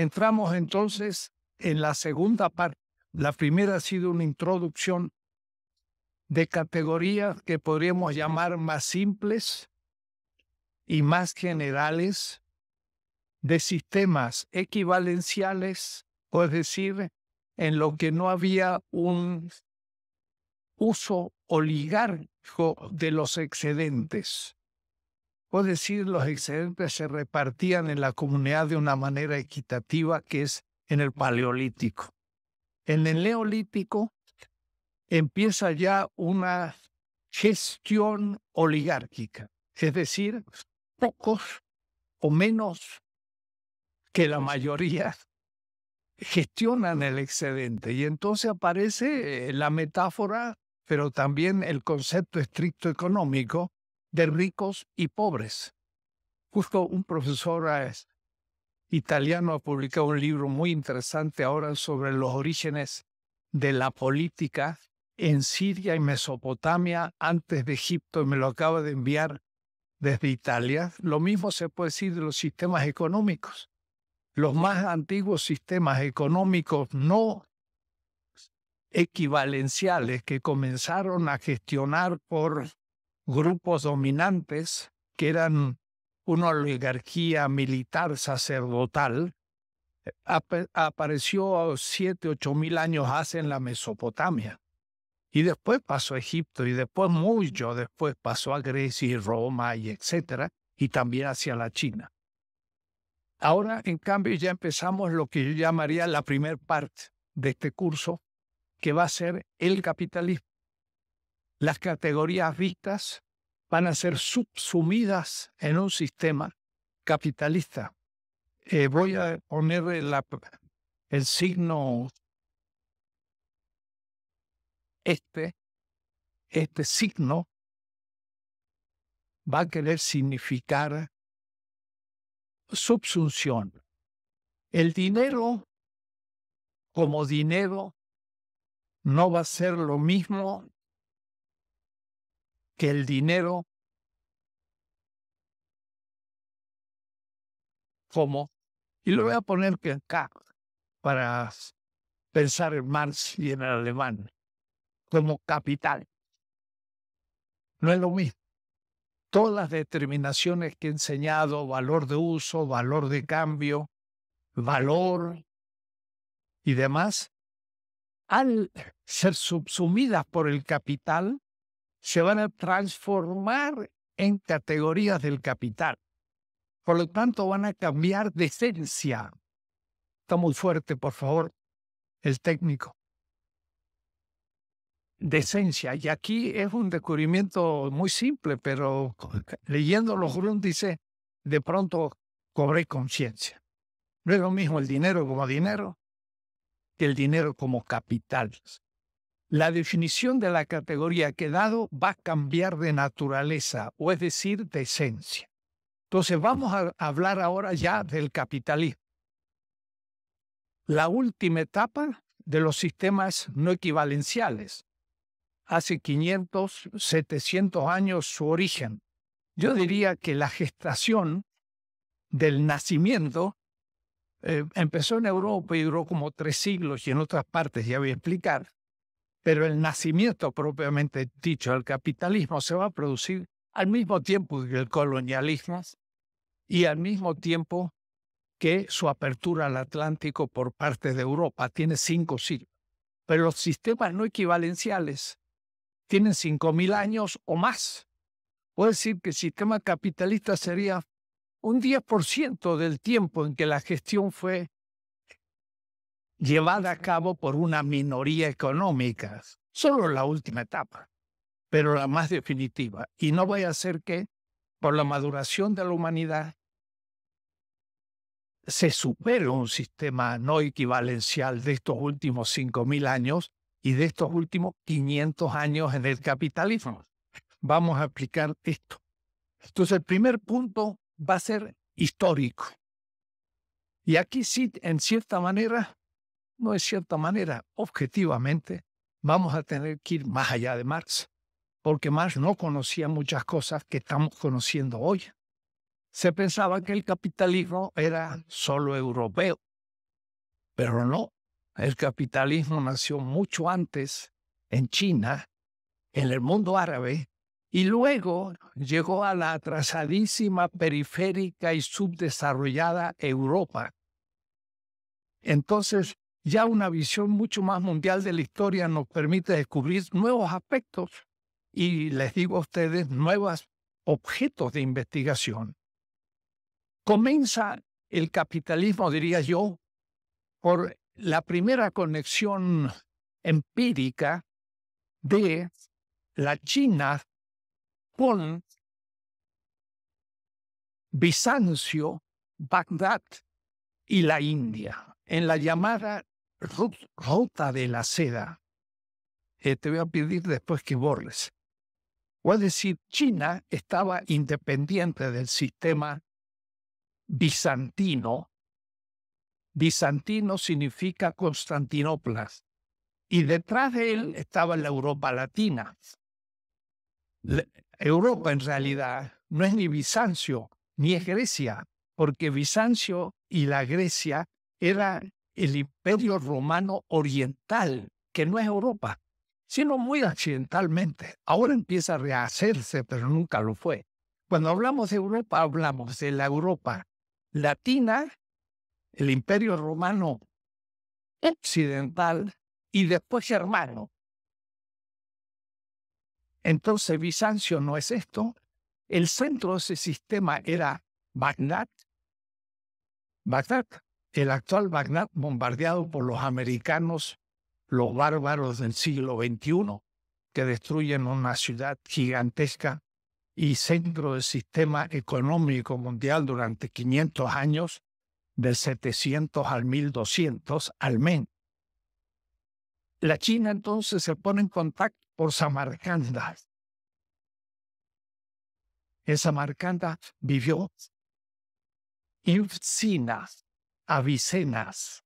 Entramos entonces en la segunda parte. La primera ha sido una introducción de categorías que podríamos llamar más simples y más generales de sistemas equivalenciales, o es decir, en lo que no había un uso oligárquico de los excedentes. Es decir, los excedentes se repartían en la comunidad de una manera equitativa que es en el paleolítico. En el neolítico empieza ya una gestión oligárquica, es decir, pocos o menos que la mayoría gestionan el excedente. Y entonces aparece eh, la metáfora, pero también el concepto estricto económico de ricos y pobres. Justo un profesor ah, italiano ha publicado un libro muy interesante ahora sobre los orígenes de la política en Siria y Mesopotamia antes de Egipto y me lo acaba de enviar desde Italia. Lo mismo se puede decir de los sistemas económicos. Los más antiguos sistemas económicos no equivalenciales que comenzaron a gestionar por grupos dominantes que eran una oligarquía militar sacerdotal, eh, apareció siete, ocho mil años hace en la Mesopotamia. Y después pasó a Egipto, y después mucho después pasó a Grecia y Roma, y etcétera, y también hacia la China. Ahora, en cambio, ya empezamos lo que yo llamaría la primera parte de este curso, que va a ser el capitalismo las categorías vistas van a ser subsumidas en un sistema capitalista. Eh, voy a poner el signo este, este signo va a querer significar subsunción. El dinero como dinero no va a ser lo mismo que el dinero como, y lo voy a poner que acá, para pensar en Marx y en el alemán, como capital. No es lo mismo. Todas las determinaciones que he enseñado, valor de uso, valor de cambio, valor y demás, al ser subsumidas por el capital, se van a transformar en categorías del capital. Por lo tanto, van a cambiar de esencia. Está muy fuerte, por favor, el técnico. De esencia. Y aquí es un descubrimiento muy simple, pero leyendo los dice, de pronto cobré conciencia. No es lo mismo el dinero como dinero que el dinero como capital. La definición de la categoría que dado va a cambiar de naturaleza, o es decir, de esencia. Entonces vamos a hablar ahora ya del capitalismo. La última etapa de los sistemas no equivalenciales. Hace 500, 700 años su origen. Yo diría que la gestación del nacimiento eh, empezó en Europa y duró como tres siglos y en otras partes, ya voy a explicar pero el nacimiento propiamente dicho del capitalismo se va a producir al mismo tiempo que el colonialismo y al mismo tiempo que su apertura al Atlántico por parte de Europa. Tiene cinco siglos. Pero los sistemas no equivalenciales tienen cinco mil años o más. Puedo decir que el sistema capitalista sería un 10% del tiempo en que la gestión fue llevada a cabo por una minoría económica, solo la última etapa, pero la más definitiva. Y no voy a hacer que, por la maduración de la humanidad, se supere un sistema no equivalencial de estos últimos 5.000 años y de estos últimos 500 años en el capitalismo. Vamos a explicar esto. Entonces, el primer punto va a ser histórico. Y aquí sí, en cierta manera, no de cierta manera, objetivamente, vamos a tener que ir más allá de Marx, porque Marx no conocía muchas cosas que estamos conociendo hoy. Se pensaba que el capitalismo era solo europeo, pero no. El capitalismo nació mucho antes en China, en el mundo árabe, y luego llegó a la atrasadísima, periférica y subdesarrollada Europa. Entonces, ya una visión mucho más mundial de la historia nos permite descubrir nuevos aspectos y les digo a ustedes nuevos objetos de investigación. Comienza el capitalismo, diría yo, por la primera conexión empírica de la China con Bizancio, Bagdad y la India, en la llamada Ruta de la Seda. Eh, te voy a pedir después que borres. O a decir, China estaba independiente del sistema bizantino. Bizantino significa Constantinopla. Y detrás de él estaba la Europa latina. Europa en realidad no es ni Bizancio, ni es Grecia, porque Bizancio y la Grecia eran el imperio romano oriental, que no es Europa, sino muy accidentalmente. Ahora empieza a rehacerse, pero nunca lo fue. Cuando hablamos de Europa, hablamos de la Europa latina, el imperio romano occidental y después germano. Entonces Bizancio no es esto. El centro de ese sistema era Bagdad. Bagdad, el actual Bagdad bombardeado por los americanos, los bárbaros del siglo XXI, que destruyen una ciudad gigantesca y centro del sistema económico mundial durante 500 años, del 700 al 1200 al menos. La China entonces se pone en contacto por Samarcanda. En Samarcanda vivió Avicenas,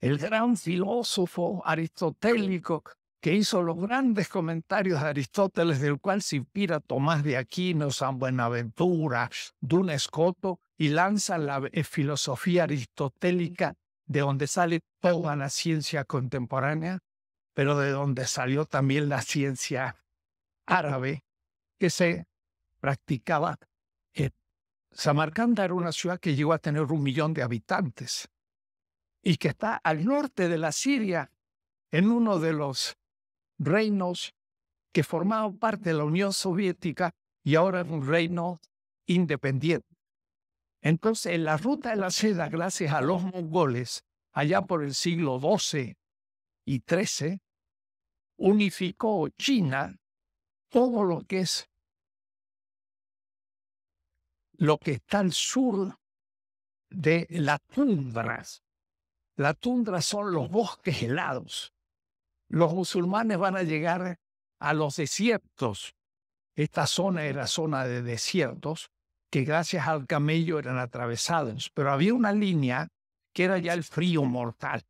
el gran filósofo aristotélico que hizo los grandes comentarios de Aristóteles, del cual se inspira Tomás de Aquino, San Buenaventura, Dun Escoto, y lanza la eh, filosofía aristotélica de donde sale toda la ciencia contemporánea, pero de donde salió también la ciencia árabe que se practicaba Samarcanda era una ciudad que llegó a tener un millón de habitantes y que está al norte de la Siria, en uno de los reinos que formaban parte de la Unión Soviética y ahora es un reino independiente. Entonces, en la ruta de la seda, gracias a los mongoles, allá por el siglo XII y XIII, unificó China todo lo que es lo que está al sur de las tundras. La tundra son los bosques helados. Los musulmanes van a llegar a los desiertos. Esta zona era zona de desiertos que gracias al camello eran atravesados, pero había una línea que era ya el frío mortal,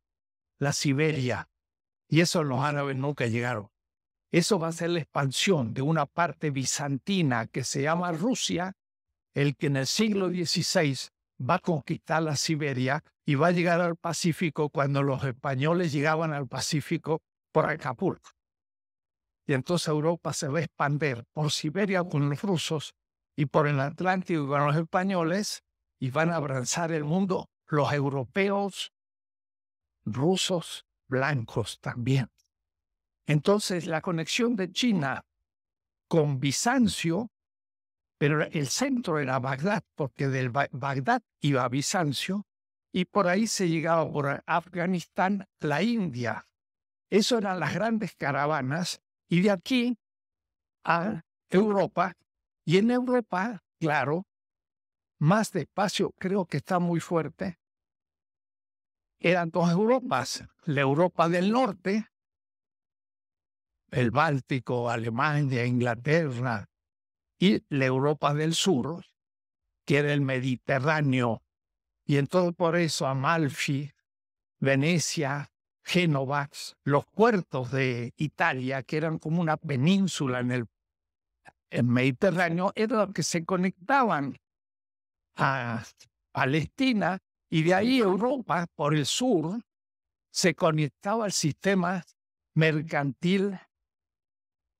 la Siberia, y eso los árabes nunca llegaron. Eso va a ser la expansión de una parte bizantina que se llama Rusia el que en el siglo XVI va a conquistar la Siberia y va a llegar al Pacífico cuando los españoles llegaban al Pacífico por Acapulco. Y entonces Europa se va a expandir por Siberia con los rusos y por el Atlántico con los españoles y van a abrazar el mundo los europeos, rusos, blancos también. Entonces la conexión de China con Bizancio pero el centro era Bagdad, porque del Bagdad iba a Bizancio y por ahí se llegaba por Afganistán, la India. Eso eran las grandes caravanas y de aquí a Europa y en Europa, claro, más despacio, creo que está muy fuerte, eran dos Europas, la Europa del norte, el Báltico, Alemania, Inglaterra, y la Europa del Sur, que era el Mediterráneo. Y entonces por eso Amalfi, Venecia, Génova, los puertos de Italia, que eran como una península en el, Mediterráneo, eran los que se conectaban a Palestina y de ahí Europa, por el sur, se conectaba al sistema mercantil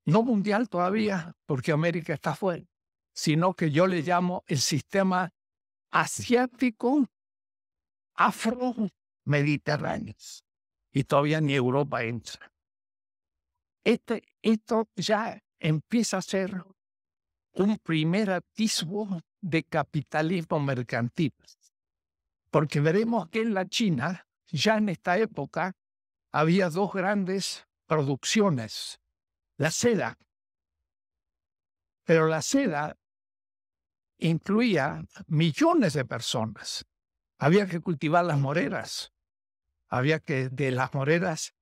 no mundial todavía, porque América está fuera, sino que yo le llamo el sistema asiático afro-mediterráneo. Y todavía ni Europa entra. Este, esto ya empieza a ser un primer atisbo de capitalismo mercantil. Porque veremos que en la China, ya en esta época, había dos grandes producciones la seda. Pero la seda incluía millones de personas. Había que cultivar las moreras. Había que de las moreras,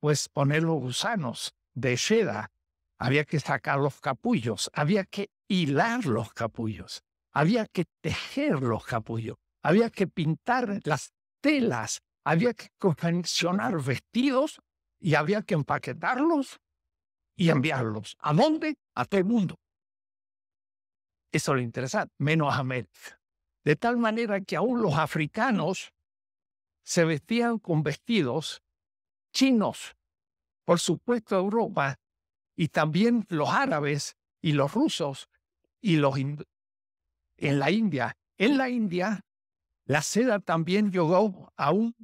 pues poner los gusanos de seda. Había que sacar los capullos. Había que hilar los capullos. Había que tejer los capullos. Había que pintar las telas. Había que confeccionar vestidos y había que empaquetarlos y enviarlos. ¿A dónde? A todo el mundo. Eso le interesa, menos a América. De tal manera que aún los africanos se vestían con vestidos chinos. Por supuesto, Europa y también los árabes y los rusos y los en la India. En la India, la seda también llegó a un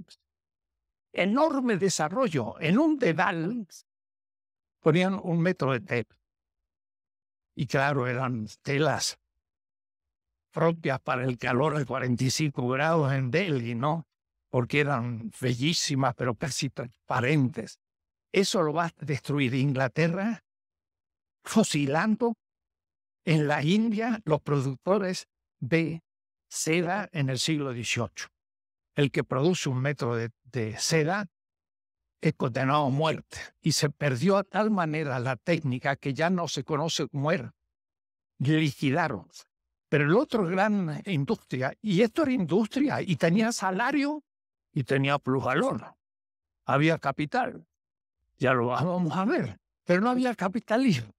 enorme desarrollo. En un dedal ponían un metro de tela. Y claro, eran telas propias para el calor de 45 grados en Delhi, ¿no? Porque eran bellísimas, pero casi transparentes. Eso lo va a destruir Inglaterra, fosilando en la India los productores de seda en el siglo XVIII. El que produce un metro de seda es condenado a muerte. Y se perdió a tal manera la técnica que ya no se conoce cómo era. Liquidaron. Pero el otro gran industria, y esto era industria, y tenía salario y tenía plusvalor. Había capital. Ya lo vamos a ver. Pero no había capitalismo.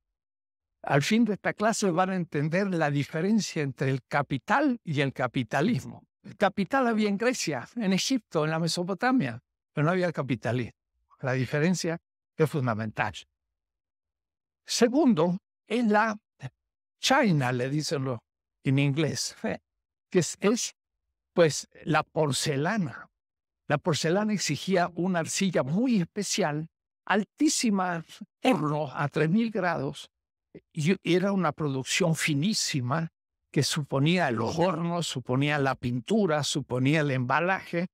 Al fin de esta clase van a entender la diferencia entre el capital y el capitalismo. El capital había en Grecia, en Egipto, en la Mesopotamia, pero no había capitalismo. La diferencia es fundamental. Segundo, en la China, le dicen en inglés, que es, pues la porcelana. La porcelana exigía una arcilla muy especial, altísima, horno a 3.000 grados, y era una producción finísima que suponía los hornos, suponía la pintura, suponía el embalaje,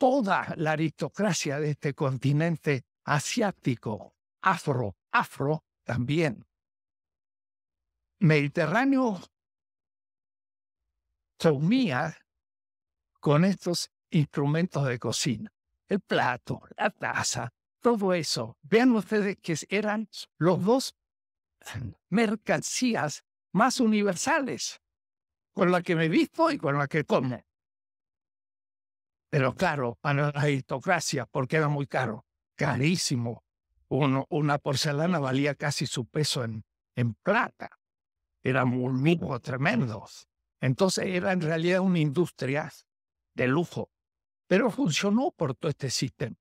toda la aristocracia de este continente asiático, afro, afro también. Mediterráneo se con estos instrumentos de cocina, el plato, la taza, todo eso. Vean ustedes que eran los dos mercancías más universales, con la que me visto y con la que como pero claro, para la aristocracia, porque era muy caro, carísimo. una porcelana valía casi su peso en, en plata. Eran muy tremendos. tremendos Entonces era en realidad una industria de lujo, pero funcionó por todo este sistema.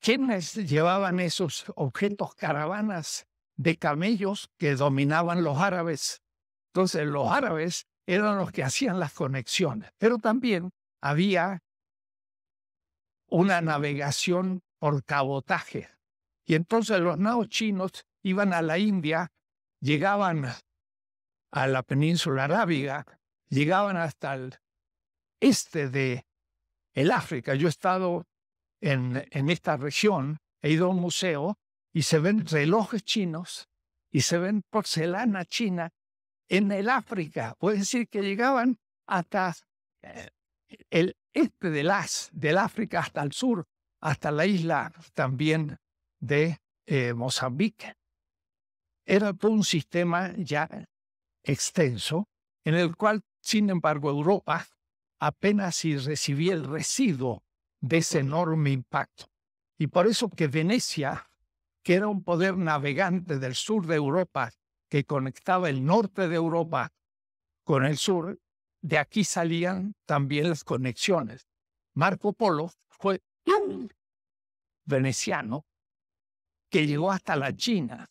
¿Quiénes llevaban esos objetos caravanas de camellos que dominaban los árabes? Entonces los árabes eran los que hacían las conexiones, pero también había una navegación por cabotaje. Y entonces los naos chinos iban a la India, llegaban a la península arábiga, llegaban hasta el este de el África. Yo he estado en, en esta región, he ido a un museo y se ven relojes chinos y se ven porcelana china en el África. Puede decir que llegaban hasta eh, el este del, del África hasta el sur, hasta la isla también de eh, Mozambique. Era todo un sistema ya extenso, en el cual, sin embargo, Europa apenas si recibía el residuo de ese enorme impacto. Y por eso que Venecia, que era un poder navegante del sur de Europa, que conectaba el norte de Europa con el sur, de aquí salían también las conexiones. Marco Polo fue veneciano que llegó hasta la China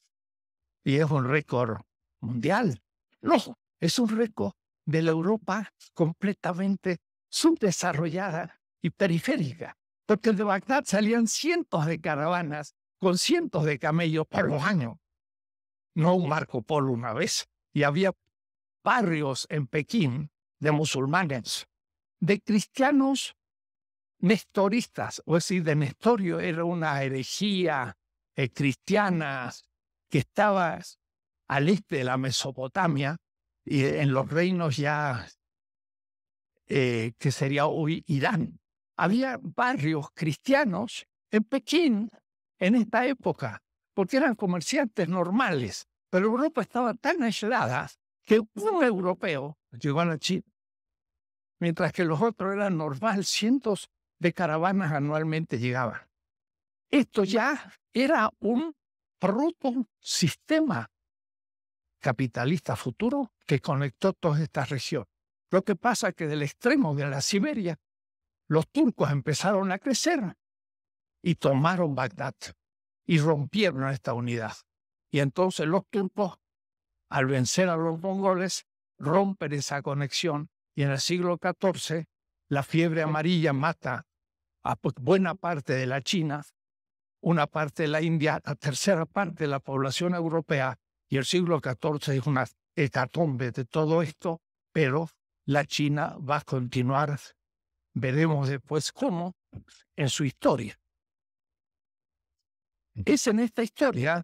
y es un récord mundial. No, es un récord de la Europa completamente subdesarrollada y periférica, porque de Bagdad salían cientos de caravanas con cientos de camellos por los años. No un Marco Polo una vez, y había barrios en Pekín de musulmanes, de cristianos nestoristas, o es decir, de Nestorio era una herejía eh, cristiana que estaba al este de la Mesopotamia y eh, en los reinos ya eh, que sería hoy Irán. Había barrios cristianos en Pekín en esta época, porque eran comerciantes normales, pero Europa estaba tan aislada que un europeo llegó a la China, mientras que los otros eran normal, cientos de caravanas anualmente llegaban. Esto ya era un roto sistema capitalista futuro que conectó todas estas regiones. Lo que pasa es que del extremo de la Siberia, los turcos empezaron a crecer y tomaron Bagdad y rompieron esta unidad. Y entonces los turcos al vencer a los mongoles, rompen esa conexión y en el siglo XIV la fiebre amarilla mata a pues, buena parte de la China, una parte de la India, la tercera parte de la población europea y el siglo XIV es una hecatombe de todo esto, pero la China va a continuar, veremos después cómo, en su historia. Es en esta historia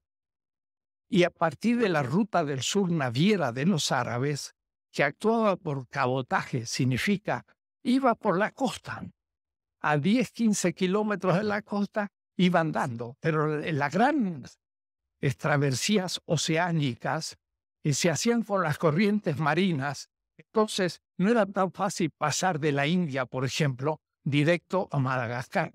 y a partir de la ruta del sur naviera de los árabes, que actuaba por cabotaje, significa iba por la costa. A 10, 15 kilómetros de la costa iba andando, pero las grandes travesías oceánicas que se hacían por las corrientes marinas. Entonces, no era tan fácil pasar de la India, por ejemplo, directo a Madagascar,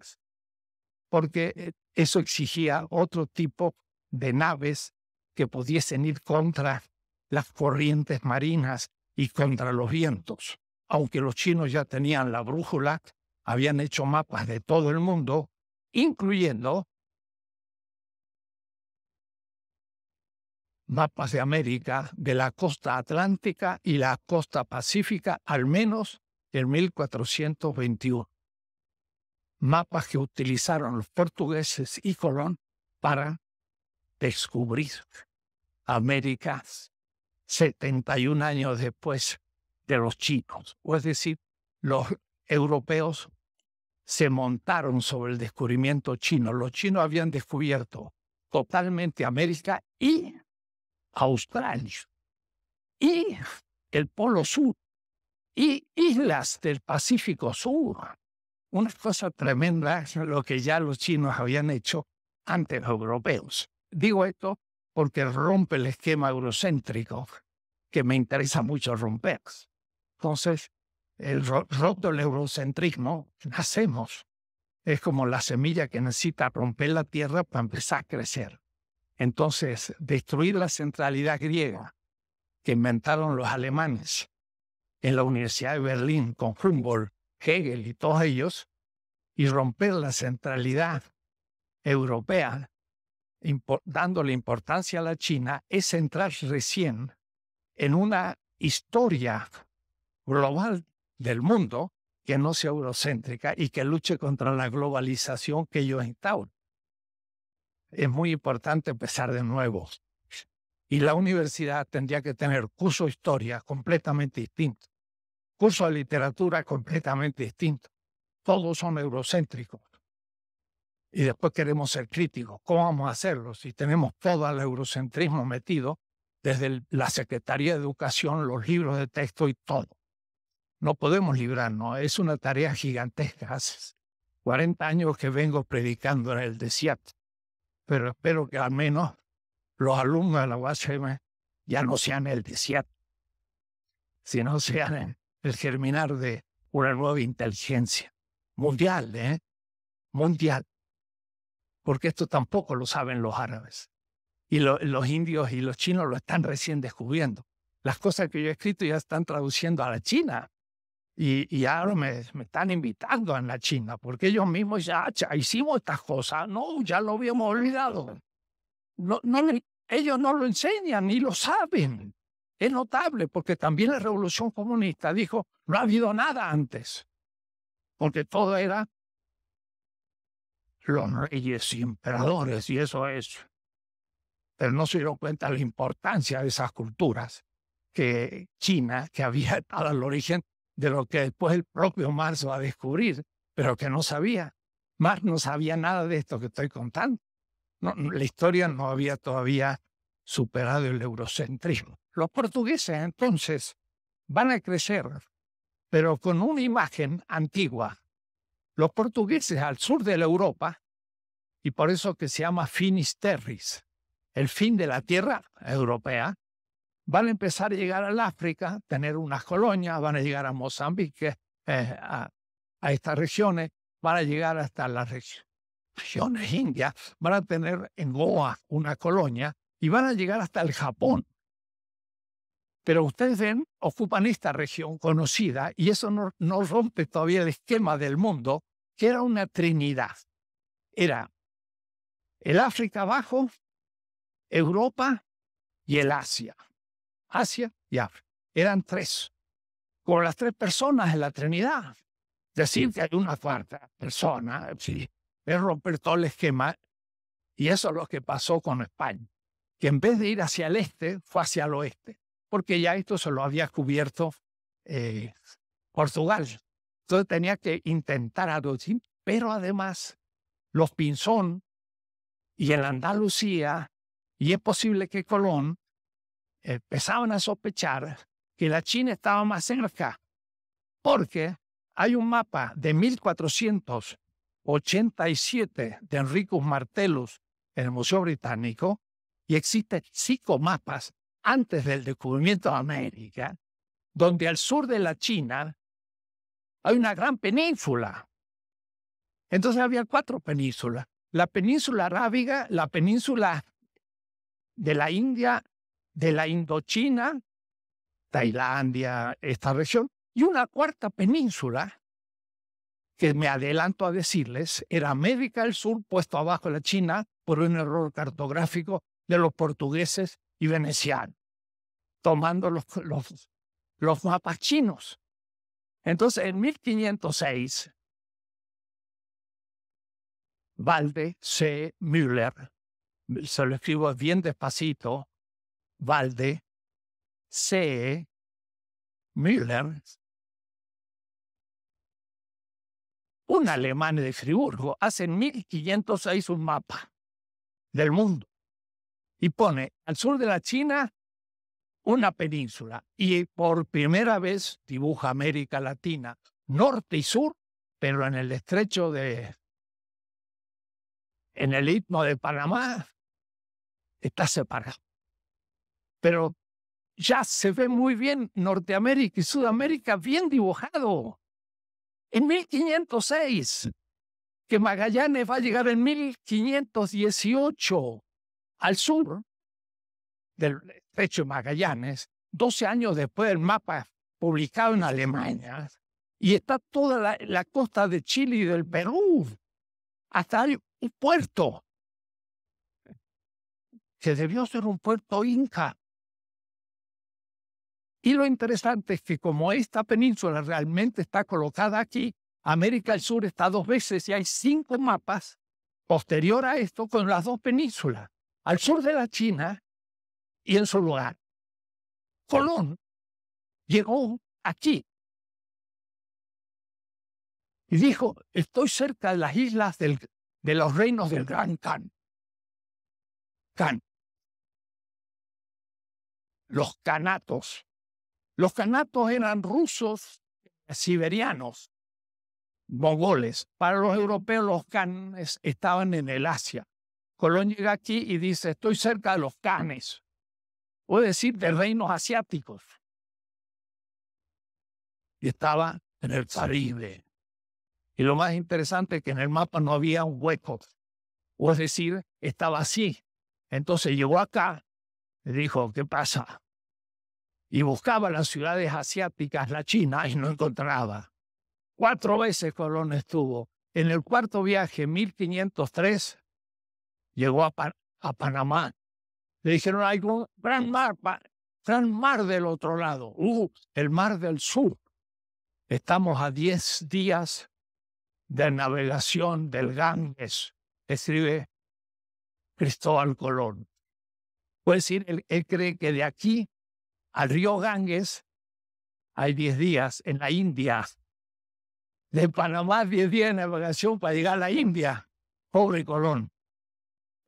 porque eh, eso exigía otro tipo de naves que pudiesen ir contra las corrientes marinas y contra los vientos. Aunque los chinos ya tenían la brújula, habían hecho mapas de todo el mundo, incluyendo mapas de América, de la costa atlántica y la costa pacífica, al menos en 1421. Mapas que utilizaron los portugueses y Colón para descubrir América 71 años después de los chinos. O es decir, los europeos se montaron sobre el descubrimiento chino. Los chinos habían descubierto totalmente América y Australia y el Polo Sur y islas del Pacífico Sur. Una cosa tremenda es lo que ya los chinos habían hecho ante los europeos. Digo esto porque rompe el esquema eurocéntrico que me interesa mucho romper. Entonces, el roto el eurocentrismo, nacemos. Es como la semilla que necesita romper la tierra para empezar a crecer. Entonces, destruir la centralidad griega que inventaron los alemanes en la Universidad de Berlín con Humboldt, Hegel y todos ellos, y romper la centralidad europea dando dándole importancia a la China es entrar recién en una historia global del mundo que no sea eurocéntrica y que luche contra la globalización que ellos instauran. Es muy importante empezar de nuevo. Y la universidad tendría que tener curso de historia completamente distinto, curso de literatura completamente distinto. Todos son eurocéntricos y después queremos ser críticos. ¿Cómo vamos a hacerlo si tenemos todo el eurocentrismo metido desde la Secretaría de Educación, los libros de texto y todo? No podemos librarnos, es una tarea gigantesca. Hace 40 años que vengo predicando en el desierto, pero espero que al menos los alumnos de la UHM ya no sean el desierto, sino sean el germinar de una nueva inteligencia mundial, ¿eh? Mundial porque esto tampoco lo saben los árabes. Y los indios y los chinos lo están recién descubriendo. Las cosas que yo he escrito ya están traduciendo a la China. Y, y ahora me, están invitando a la China, porque ellos mismos ya, ya hicimos estas cosas. No, ya lo habíamos olvidado. ellos no lo enseñan ni lo saben. Es notable porque también la revolución comunista dijo, no ha habido nada antes, porque todo era los reyes y emperadores, y eso es. Pero no se dieron cuenta de la importancia de esas culturas que China, que había dado el origen de lo que después el propio Marx va a descubrir, pero que no sabía. Marx no sabía nada de esto que estoy contando. la historia no había todavía superado el eurocentrismo. Los portugueses entonces van a crecer, pero con una imagen antigua, los portugueses al sur de la Europa, y por eso que se llama Finis el fin de la tierra europea, van a empezar a llegar al África, tener unas colonias, van a llegar a Mozambique, eh, a, estas regiones, van a llegar hasta las regiones indias, van a tener en Goa una colonia y van a llegar hasta el Japón. Pero ustedes ven, ocupan esta región conocida y eso no rompe todavía el esquema del mundo que era una trinidad. Era el África abajo, Europa y el Asia. Asia y África. Eran tres. Con las tres personas en la Trinidad. Decir que hay una cuarta persona es romper todo el esquema. Y eso es lo que pasó con España, que en vez de ir hacia el este, fue hacia el oeste, porque ya esto se lo había cubierto eh, Portugal. Entonces tenía que intentar algo, pero además los Pinzón y en Andalucía, y es posible que Colón, empezaban a sospechar que la China estaba más cerca, porque hay un mapa de 1487 de Enricus Martellus en el Museo Británico, y existen cinco mapas antes del descubrimiento de América, donde al sur de la China hay una gran península. Entonces había cuatro penínsulas. La península arábiga, la península de la India, de la Indochina, Tailandia, esta región, y una cuarta península, que me adelanto a decirles, era América del Sur, puesto abajo de la China, por un error cartográfico de los portugueses y venecianos, tomando los, los, los mapas chinos. Entonces, en 1506, Valde C. Müller, se lo escribo bien despacito, Valde C. Müller, un alemán de Friburgo, hace en 1506 un mapa del mundo y pone al sur de la China una península y por primera vez dibuja América Latina, norte y sur, pero en el estrecho de... en el istmo de Panamá está separado. Pero ya se ve muy bien Norteamérica y Sudamérica bien dibujado. En 1506, que Magallanes va a llegar en 1518 al sur del Pecho Magallanes, 12 años después del mapa publicado en Alemania, y está toda la, costa de Chile y del Perú. Hasta hay un puerto que debió ser un puerto inca. Y lo interesante es que como esta península realmente está colocada aquí, América del Sur está dos veces y hay cinco mapas posterior a esto con las dos penínsulas. Al sur de la China y en su lugar. Colón llegó aquí y dijo, estoy cerca de las islas de los reinos del Gran Khan. Khan. Los canatos. Los canatos eran rusos siberianos, mongoles. Para los europeos los canes estaban en el Asia. Colón llega aquí y dice, estoy cerca de los canes o decir de reinos asiáticos. Y estaba en el Caribe. Y lo más interesante es que en el mapa no había un hueco, o es decir, estaba así. Entonces llegó acá y dijo, ¿qué pasa? Y buscaba las ciudades asiáticas, la China, y no encontraba. Cuatro veces Colón estuvo. En el cuarto viaje, 1503, llegó a Panamá le dijeron, hay un gran mar, gran mar del otro lado, uh, el mar del sur. Estamos a 10 días de navegación del Ganges, escribe Cristóbal Colón. Puede decir, él, cree que de aquí al río Ganges hay 10 días en la India. De Panamá 10 días de navegación para llegar a la India. Pobre Colón.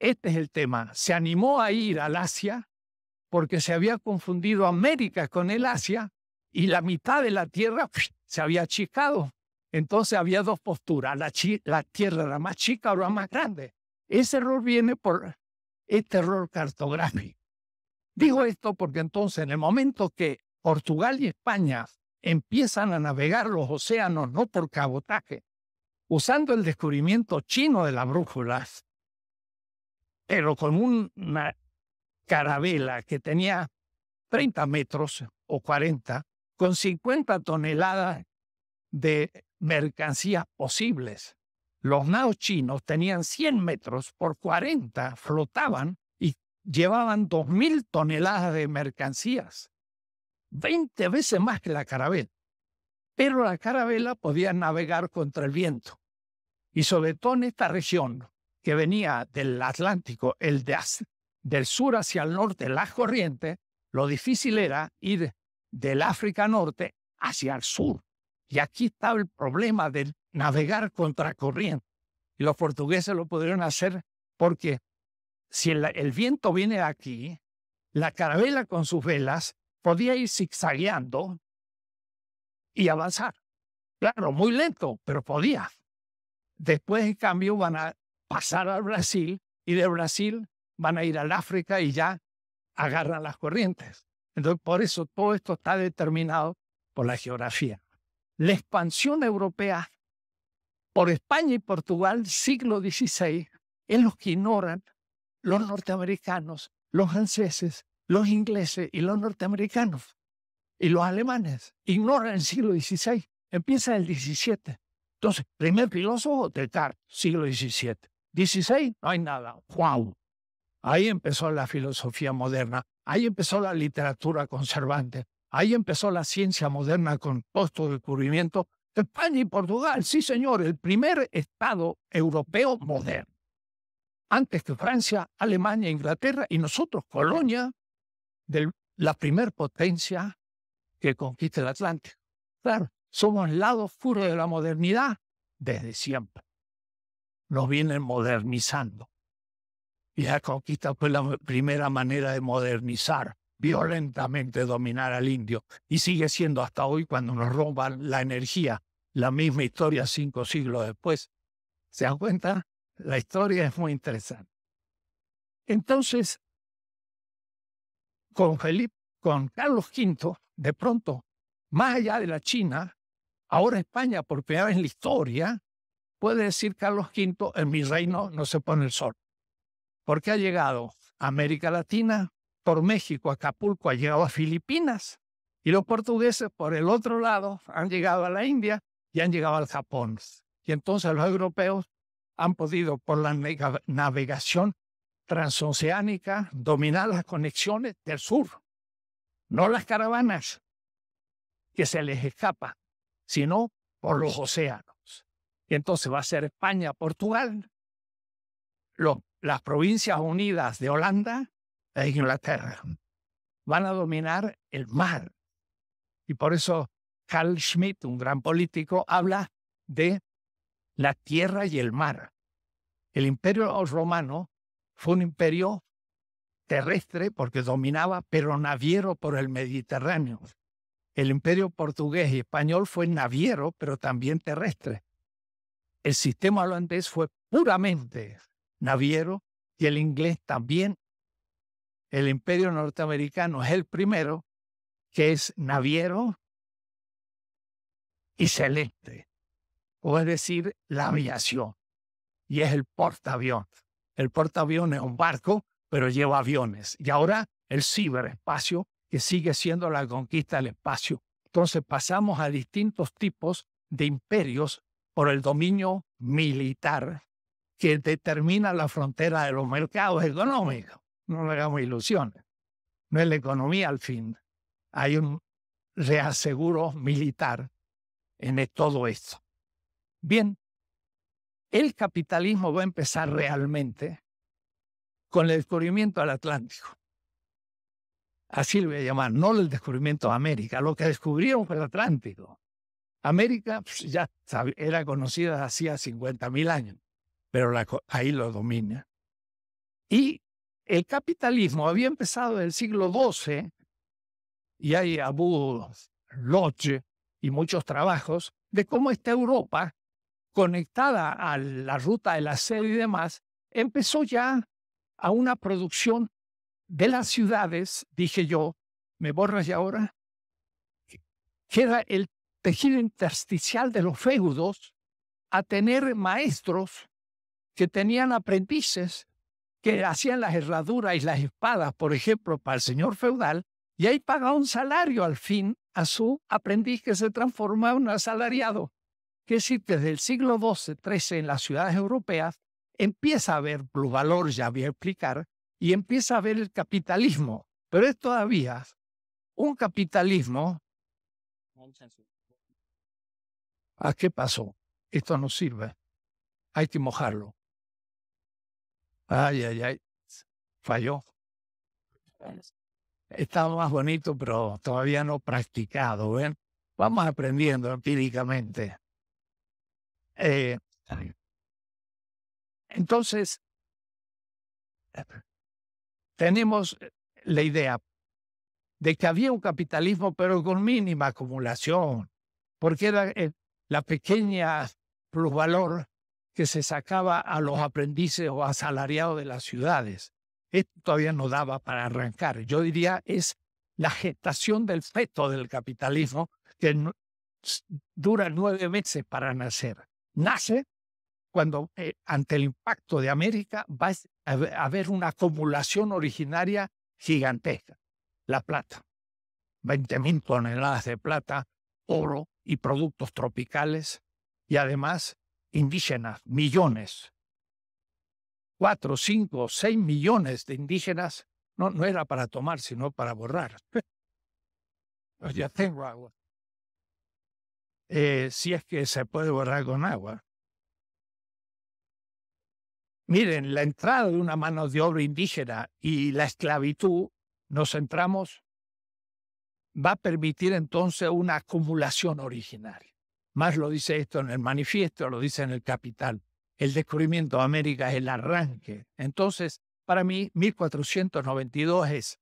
Este es el tema. Se animó a ir al Asia porque se había confundido América con el Asia y la mitad de la Tierra se había achicado. Entonces había dos posturas. La, Tierra era más chica o era más grande. Ese error viene por este error cartográfico. Digo esto porque entonces en el momento que Portugal y España empiezan a navegar los océanos no por cabotaje, usando el descubrimiento chino de las brújulas, pero con una carabela que tenía 30 metros o 40, con 50 toneladas de mercancías posibles. Los naos chinos tenían 100 metros por 40, flotaban y llevaban 2.000 toneladas de mercancías, 20 veces más que la carabela. Pero la carabela podía navegar contra el viento. Y sobre todo en esta región, que venía del Atlántico, el del sur hacia el norte, las corrientes, lo difícil era ir del África norte hacia el sur. Y aquí estaba el problema de navegar corriente Y los portugueses lo pudieron hacer porque si el, viento viene aquí, la carabela con sus velas podía ir zigzagueando y avanzar. Claro, muy lento, pero podía. Después, en cambio, van a pasar al Brasil y de Brasil van a ir al África y ya agarran las corrientes. Entonces, por eso todo esto está determinado por la geografía. La expansión europea por España y Portugal, siglo XVI, es lo que ignoran los norteamericanos, los franceses, los ingleses y los norteamericanos y los alemanes. Ignoran el siglo XVI, empieza el XVII. Entonces, primer filósofo, Descartes, siglo XVII. 16, no hay nada. ¡Wow! Ahí empezó la filosofía moderna, ahí empezó la literatura conservante, ahí empezó la ciencia moderna con costo de descubrimiento. España y Portugal, sí señor, el primer Estado europeo moderno. Antes que Francia, Alemania, Inglaterra y nosotros, Colonia, de la primer potencia que conquista el Atlántico. Claro, somos el lado oscuro de la modernidad desde siempre nos vienen modernizando. Y la conquista fue la primera manera de modernizar, violentamente dominar al indio. Y sigue siendo hasta hoy cuando nos roban la energía. La misma historia cinco siglos después. ¿Se dan cuenta? La historia es muy interesante. Entonces, con Felipe, con Carlos V, de pronto, más allá de la China, ahora España, por primera vez en la historia, puede decir Carlos V, en mi reino no se pone el sol. Porque ha llegado a América Latina, por México, Acapulco, ha llegado a Filipinas. Y los portugueses, por el otro lado, han llegado a la India y han llegado al Japón. Y entonces los europeos han podido, por la navegación transoceánica, dominar las conexiones del sur, no las caravanas que se les escapa, sino por los océanos. Y entonces va a ser España, Portugal, las provincias unidas de Holanda e Inglaterra. Van a dominar el mar. Y por eso Carl Schmitt, un gran político, habla de la tierra y el mar. El imperio romano fue un imperio terrestre porque dominaba, pero naviero por el Mediterráneo. El imperio portugués y español fue naviero, pero también terrestre. El sistema holandés fue puramente naviero y el inglés también. El imperio norteamericano es el primero que es naviero y celeste, o es decir, la aviación. Y es el portaavión. El portaavión es un barco, pero lleva aviones. Y ahora el ciberespacio, que sigue siendo la conquista del espacio. Entonces pasamos a distintos tipos de imperios por el dominio militar que determina la frontera de los mercados económicos. No le hagamos ilusiones. No es la economía al fin. Hay un reaseguro militar en e-, todo esto. Bien, el capitalismo va a empezar realmente con el descubrimiento del Atlántico. Así lo voy a llamar, no el descubrimiento de América, lo que descubrieron fue el Atlántico. América pues, ya era conocida hacía 50.000 años, pero ahí lo domina. Y el capitalismo había empezado en el siglo XII, y hay Abu Lodge y muchos trabajos de cómo esta Europa, conectada a la ruta de la acero y demás, empezó ya a una producción de las ciudades, dije yo, ¿me borras ya ahora? Queda el tejido intersticial de los feudos a tener maestros que tenían aprendices que hacían las herraduras y las espadas, por ejemplo, para el señor feudal, y ahí pagaba un salario al fin a su aprendiz que se transformaba en un asalariado. Que si desde el siglo XII, XIII en las ciudades europeas empieza a haber plusvalor, ya voy a explicar, y empieza a haber el capitalismo, pero es todavía un capitalismo ¿A ah, qué pasó? Esto no sirve. Hay que mojarlo. Ay, ay, ay. Falló. Está más bonito, pero todavía no practicado. ¿ven? Vamos aprendiendo empíricamente. Eh, entonces, tenemos eh, la idea de que había un capitalismo, pero con mínima acumulación, porque era eh, la pequeña plusvalor que se sacaba a los aprendices o asalariados de las ciudades. Esto todavía no daba para arrancar. Yo diría es la gestación del feto del capitalismo que dura nueve meses para nacer. Nace cuando eh, ante el impacto de América va a haber una acumulación originaria gigantesca. La plata. 20.000 toneladas de plata oro y productos tropicales, y además indígenas, millones. Cuatro, cinco, seis millones de indígenas no, no era para tomar, sino para borrar. ya tengo agua. Eh, si es que se puede borrar con agua. Miren, la entrada de una mano de obra indígena y la esclavitud, nos centramos va a permitir entonces una acumulación originaria. Más lo dice esto en el manifiesto, lo dice en el Capital. El descubrimiento de América es el arranque. Entonces, para mí, 1492 es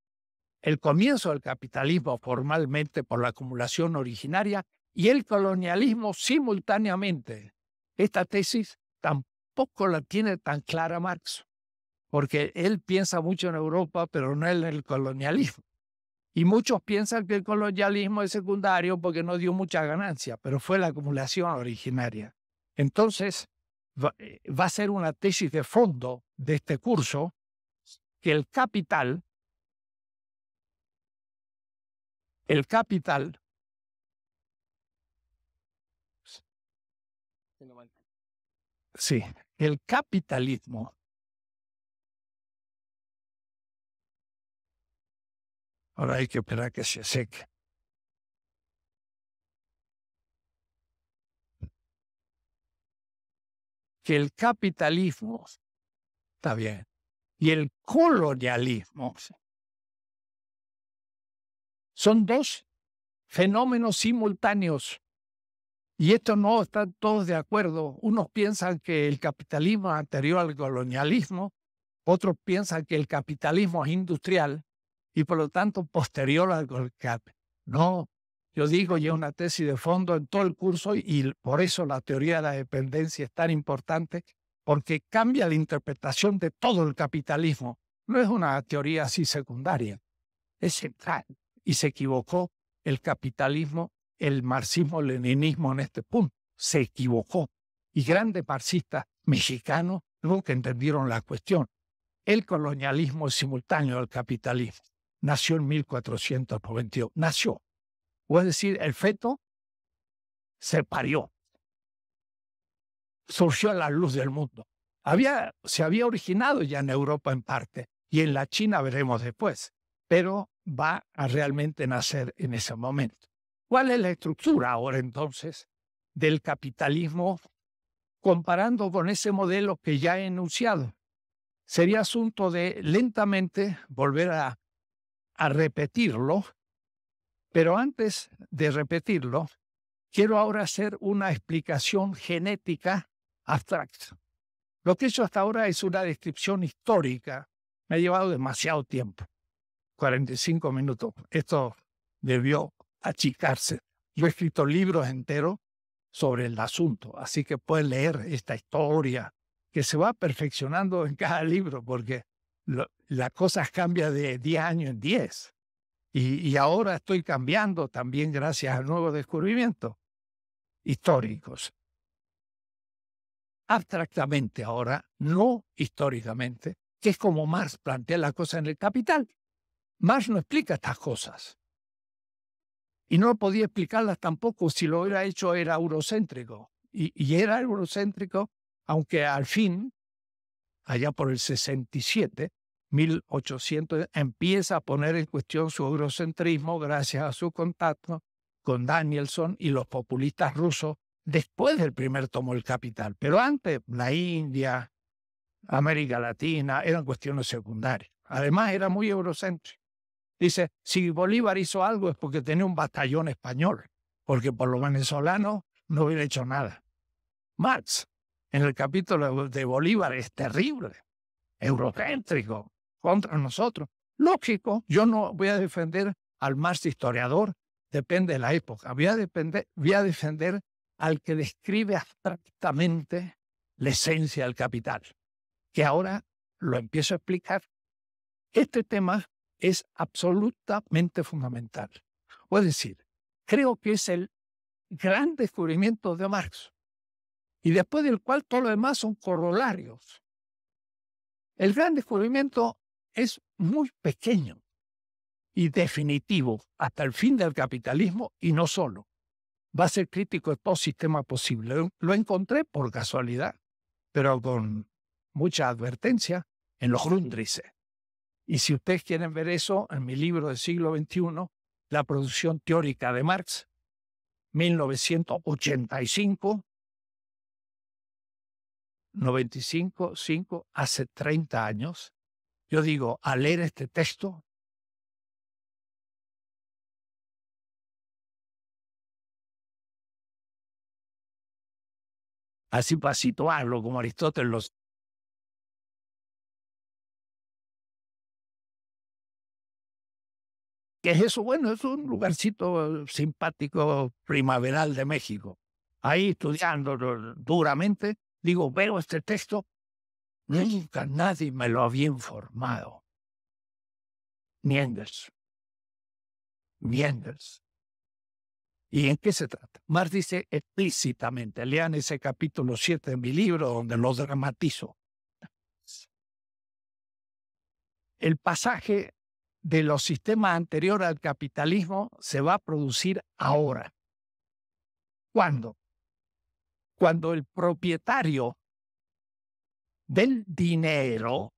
el comienzo del capitalismo formalmente por la acumulación originaria y el colonialismo simultáneamente. Esta tesis tampoco la tiene tan clara Marx, porque él piensa mucho en Europa, pero no en el colonialismo. Y muchos piensan que el colonialismo es secundario porque no dio mucha ganancia, pero fue la acumulación originaria. Entonces, va eh, a ser una tesis de fondo de este curso que el capital, el capital, sí, el capitalismo Ahora hay que esperar que se seque. Que el capitalismo, está bien, y el colonialismo son dos fenómenos simultáneos. Y esto no están todos de acuerdo. Unos piensan que el capitalismo es anterior al colonialismo, otros piensan que el capitalismo es industrial y por lo tanto posterior al golpe. No, yo digo, ya una tesis de fondo en todo el curso y por eso la teoría de la dependencia es tan importante, porque cambia la interpretación de todo el capitalismo. No es una teoría así secundaria, es central. Y se equivocó el capitalismo, el marxismo-leninismo en este punto. Se equivocó. Y grandes marxistas mexicanos que entendieron la cuestión. El colonialismo es simultáneo al capitalismo nació en 1492. Nació. O es decir, el feto se parió. Surgió a la luz del mundo. Había, se había originado ya en Europa en parte y en la China veremos después, pero va a realmente nacer en ese momento. ¿Cuál es la estructura ahora entonces del capitalismo comparando con ese modelo que ya he enunciado? Sería asunto de lentamente volver a a repetirlo, pero antes de repetirlo, quiero ahora hacer una explicación genética abstracta. Lo que he hecho hasta ahora es una descripción histórica. Me ha llevado demasiado tiempo, 45 minutos. Esto debió achicarse. Yo he escrito libros enteros sobre el asunto, así que pueden leer esta historia que se va perfeccionando en cada libro, porque las cosas cambian de 10 años en 10. Y, ahora estoy cambiando también gracias a nuevos descubrimientos históricos. Abstractamente ahora, no históricamente, que es como Marx plantea la cosa en el Capital. Marx no explica estas cosas. Y no podía explicarlas tampoco. Si lo hubiera hecho era eurocéntrico. Y, y era eurocéntrico, aunque al fin, allá por el 67, 1800, empieza a poner en cuestión su eurocentrismo gracias a su contacto con Danielson y los populistas rusos después del primer tomo del Capital. Pero antes, la India, América Latina, eran cuestiones secundarias. Además, era muy eurocéntrico. Dice, si Bolívar hizo algo es porque tenía un batallón español, porque por lo venezolano no hubiera hecho nada. Marx, en el capítulo de Bolívar, es terrible, eurocéntrico, contra nosotros. Lógico, yo no voy a defender al más historiador, depende de la época. Voy a, voy a defender al que describe abstractamente la esencia del capital, que ahora lo empiezo a explicar. Este tema es absolutamente fundamental. O es decir, creo que es el gran descubrimiento de Marx, y después del cual todo lo demás son corolarios. El gran descubrimiento es muy pequeño y definitivo hasta el fin del capitalismo y no solo. Va a ser crítico de todo sistema posible. Lo encontré por casualidad, pero con mucha advertencia en los Grundrisse. Y si ustedes quieren ver eso, en mi libro del siglo XXI, La producción teórica de Marx, 1985, 95, 5, hace 30 años, yo digo, al leer este texto, así para situarlo como Aristóteles lo ¿Qué es eso? Bueno, es un lugarcito eh, simpático primaveral de México. Ahí estudiando duramente, digo, veo este texto Nunca nadie me lo había informado. Ni Engels. ¿Y en qué se trata? Marx dice explícitamente, lean ese capítulo 7 de mi libro donde lo dramatizo. El pasaje de los sistemas anteriores al capitalismo se va a producir ahora. ¿Cuándo? Cuando el propietario del dinero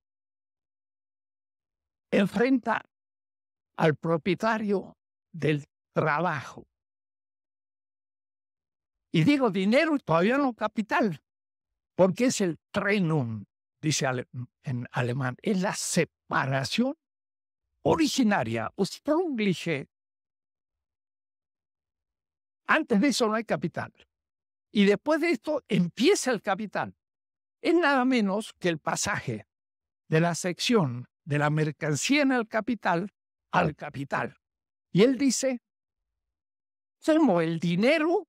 enfrenta al propietario del trabajo. Y digo dinero y todavía no capital, porque es el trenum, dice en alemán, es la separación originaria, O cliché. Antes de eso no hay capital. Y después de esto empieza el capital es nada menos que el pasaje de la sección de la mercancía en el capital al capital. Y él dice, el dinero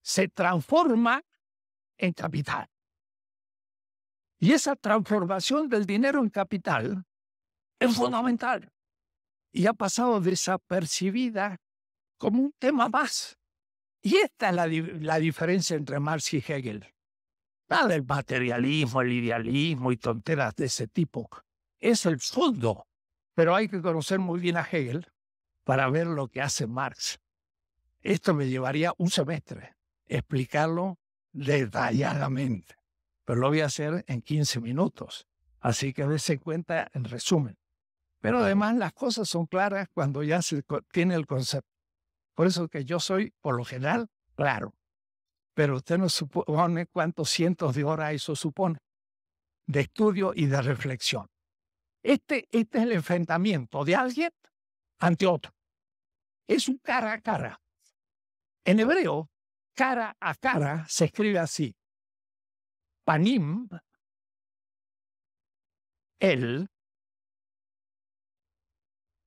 se transforma en capital. Y esa transformación del dinero en capital es fundamental y ha pasado desapercibida como un tema más. Y esta es la, la diferencia entre Marx y Hegel nada del materialismo, el idealismo y tonteras de ese tipo. Es el fondo. Pero hay que conocer muy bien a Hegel para ver lo que hace Marx. Esto me llevaría un semestre explicarlo detalladamente, pero lo voy a hacer en 15 minutos. Así que dése cuenta en resumen. Pero además las cosas son claras cuando ya se tiene el concepto. Por eso que yo soy, por lo general, claro pero usted no supone cuántos cientos de horas eso supone de estudio y de reflexión. Este, este es el enfrentamiento de alguien ante otro. Es un cara a cara. En hebreo, cara a cara se escribe así. Panim, el,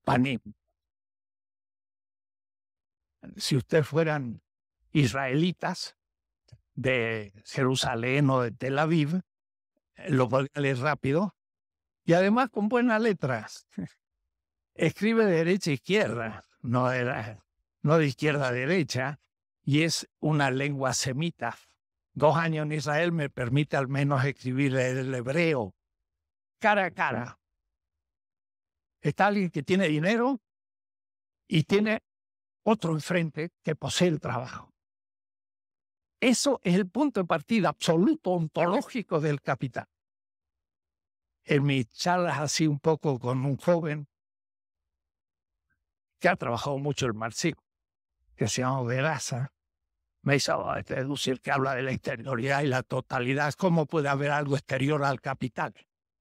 panim. Si ustedes fueran israelitas, de Jerusalén o de Tel Aviv, eh, lo a leer rápido, y además con buenas letras. Escribe de derecha a izquierda, no de, no de izquierda a derecha, y es una lengua semita. Dos años en Israel me permite al menos escribir el hebreo cara a cara. Está alguien que tiene dinero y tiene otro enfrente que posee el trabajo. Eso es el punto de partida absoluto, ontológico del capital. En mis charlas así un poco con un joven que ha trabajado mucho el marxismo, que se llama Veraza, me hizo oh, deducir que habla de la exterioridad y la totalidad. ¿Cómo puede haber algo exterior al capital?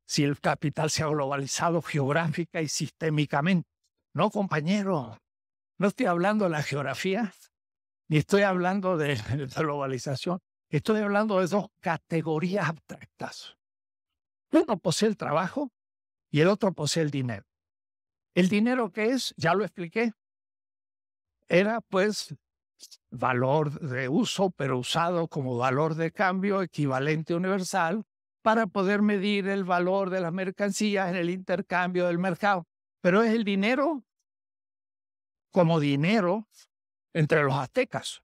Si el capital se ha globalizado geográfica y sistémicamente. No, compañero, no estoy hablando de la geografía, ni estoy hablando de, la globalización, estoy hablando de dos categorías abstractas. Uno posee el trabajo y el otro posee el dinero. El dinero que es, ya lo expliqué, era pues valor de uso, pero usado como valor de cambio equivalente universal para poder medir el valor de las mercancías en el intercambio del mercado. Pero es el dinero como dinero entre los aztecas.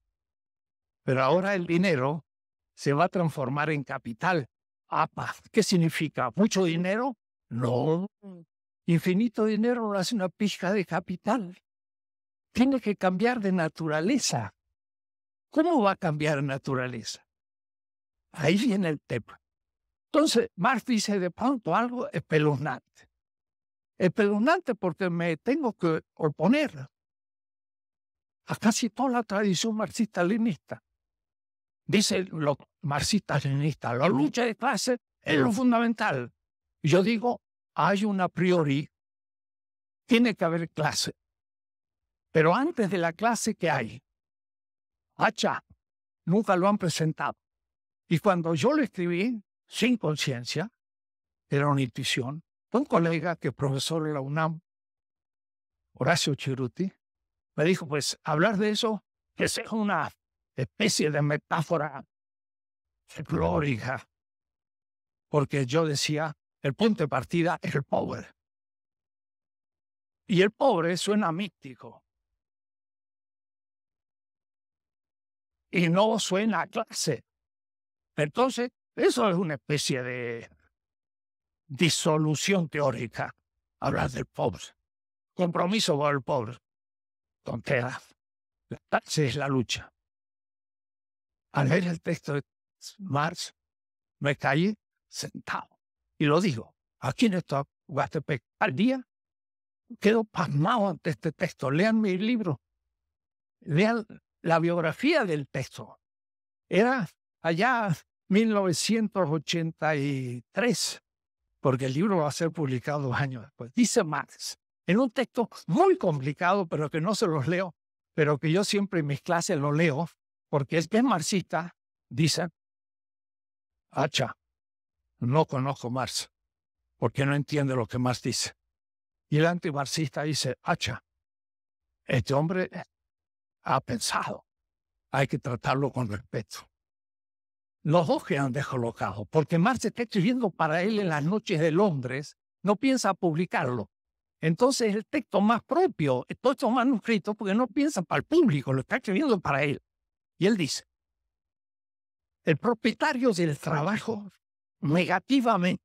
Pero ahora el dinero se va a transformar en capital. APA, ah, ¿qué significa? ¿Mucho dinero? No. Mm. Infinito dinero no hace una pizca de capital. Tiene que cambiar de naturaleza. ¿Cómo va a cambiar naturaleza? Ahí viene el tema. Entonces, Marx dice de pronto algo espeluznante. Espeluznante porque me tengo que oponer a casi toda la tradición marxista-leninista. dice los marxistas-leninistas, la lucha de clases es lo fundamental. Yo digo, hay una priori, tiene que haber clase. Pero antes de la clase que hay, hacha, nunca lo han presentado. Y cuando yo lo escribí, sin conciencia, era una intuición, un colega que es profesor de la UNAM, Horacio Chiruti, me dijo, pues hablar de eso, que es una especie de metáfora glórica, porque yo decía, el punto de partida es el pobre. Y el pobre suena místico. Y no suena a clase. Entonces, eso es una especie de disolución teórica, hablar del pobre. Compromiso con el pobre tontera. La es la lucha. Al ver el texto de Marx, me caí sentado. Y lo digo, aquí en esto Guastepec, al día, quedo pasmado ante este texto. Lean mi libro, lean la biografía del texto. Era allá 1983, porque el libro va a ser publicado dos años después. Dice Marx, en un texto muy complicado, pero que no se los leo, pero que yo siempre en mis clases lo leo, porque es bien marxista, dice, hacha, no conozco Marx, porque no entiende lo que Marx dice. Y el antimarxista dice, hacha, este hombre ha pensado, hay que tratarlo con respeto. Los dos han descolocados, porque Marx está escribiendo para él en las noches de Londres, no piensa publicarlo, entonces, el texto más propio, todos estos manuscritos, porque no piensan para el público, lo está escribiendo para él. Y él dice, el propietario del trabajo negativamente.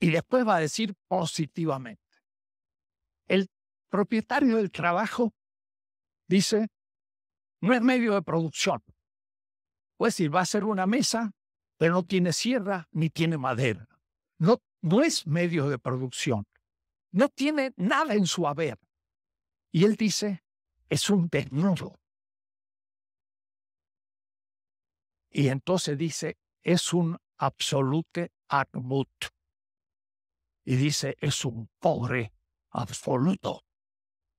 Y después va a decir positivamente. El propietario del trabajo dice, no es medio de producción. Pues decir, va a ser una mesa, pero no tiene sierra ni tiene madera. No no es medio de producción, no tiene nada en su haber. Y él dice, es un desnudo. Y entonces dice, es un absolute atmut. Y dice, es un pobre absoluto.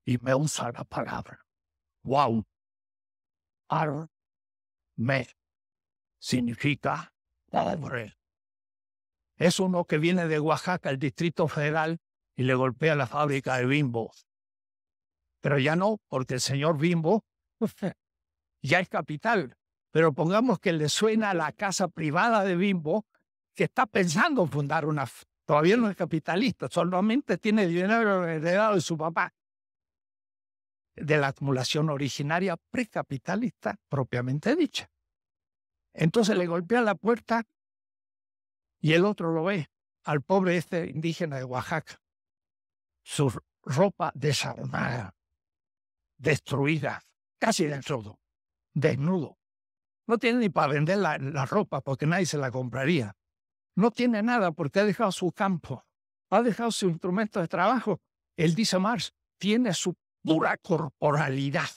Y me usa la palabra. Wow. me significa pobre es uno que viene de Oaxaca, el Distrito Federal, y le golpea la fábrica de Bimbo. Pero ya no, porque el señor Bimbo ya es capital. Pero pongamos que le suena a la casa privada de Bimbo, que está pensando en fundar una... Todavía no es capitalista, solamente tiene dinero heredado de su papá de la acumulación originaria precapitalista propiamente dicha. Entonces le golpea la puerta y el otro lo ve, al pobre este indígena de Oaxaca, su ropa desarmada, destruida, casi del todo, desnudo. No tiene ni para vender la, ropa porque nadie se la compraría. No tiene nada porque ha dejado su campo, ha dejado su instrumento de trabajo. Él dice Marx, tiene su pura corporalidad,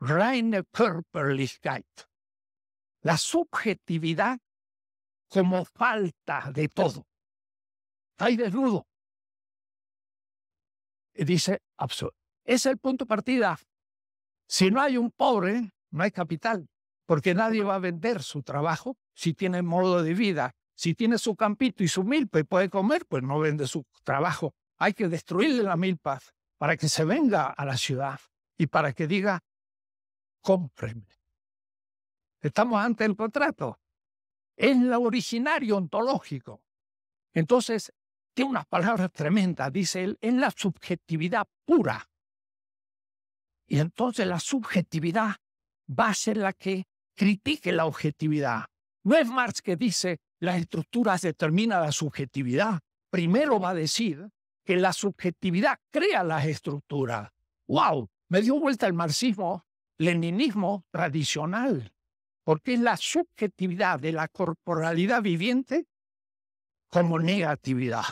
reine körperlichkeit, la subjetividad como falta de todo. Está ahí desnudo. Y dice, absurdo. es el punto de partida. Si no hay un pobre, no hay capital, porque nadie va a vender su trabajo si tiene modo de vida. Si tiene su campito y su milpa y puede comer, pues no vende su trabajo. Hay que destruirle la milpa para que se venga a la ciudad y para que diga, cómpreme. Estamos ante el contrato es la originario ontológico. Entonces, tiene unas palabras tremendas, dice él, en la subjetividad pura. Y entonces la subjetividad va a ser la que critique la objetividad. No es Marx que dice las estructuras determinan la subjetividad. Primero va a decir que la subjetividad crea las estructuras. ¡Wow! Me dio vuelta el marxismo, leninismo tradicional porque es la subjetividad de la corporalidad viviente como negatividad.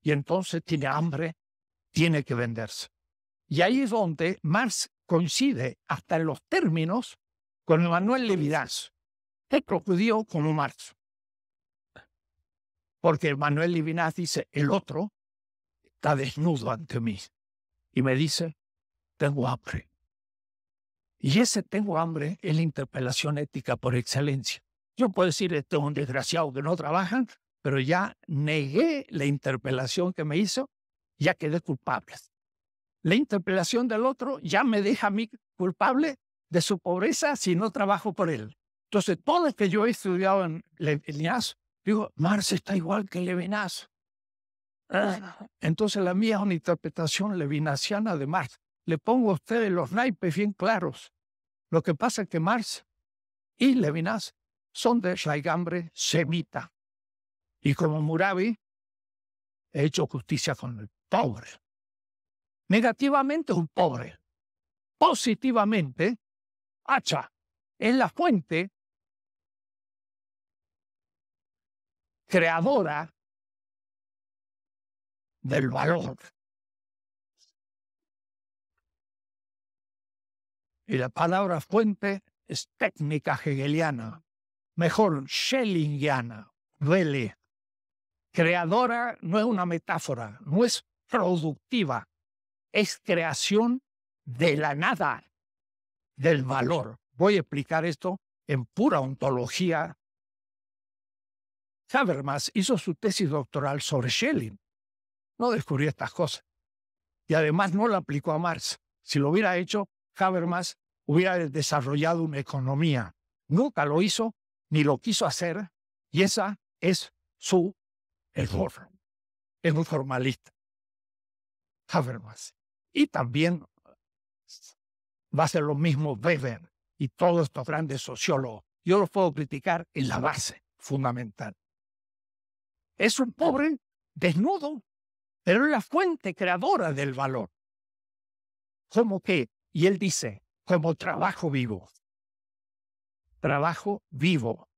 Y entonces tiene hambre, tiene que venderse. Y ahí es donde Marx coincide hasta en los términos con Manuel Levinas, otro judío como Marx. Porque Manuel Levinas dice, el otro está desnudo ante mí y me dice, tengo hambre. Y ese tengo hambre es la interpelación ética por excelencia. Yo puedo decir, este es un desgraciado que no trabaja, pero ya negué la interpelación que me hizo, ya quedé culpable. La interpelación del otro ya me deja a mí culpable de su pobreza si no trabajo por él. Entonces, todo lo que yo he estudiado en Levinas, digo, Marx está igual que Levinas. Ah, entonces, la mía es una interpretación levinasiana de Marx le pongo a ustedes los naipes bien claros. Lo que pasa es que Mars y Levinas son de raigambre semita. Y como Murabi, he hecho justicia con el pobre. Negativamente un pobre. Positivamente, hacha, es la fuente creadora del valor. Y la palabra fuente es técnica hegeliana, mejor schellingiana, duele. Creadora no es una metáfora, no es productiva, es creación de la nada, del valor. Voy a explicar esto en pura ontología. Habermas hizo su tesis doctoral sobre Schelling. No descubrió estas cosas. Y además no la aplicó a Marx. Si lo hubiera hecho, Habermas hubiera desarrollado una economía. Nunca lo hizo ni lo quiso hacer y esa es su error. Es un formalista. Habermas. Y también uh, va a ser lo mismo Weber y todos estos grandes sociólogos. Yo los puedo criticar en la base fundamental. Es un pobre desnudo, pero es la fuente creadora del valor. Como que y él dice, como trabajo vivo, trabajo vivo,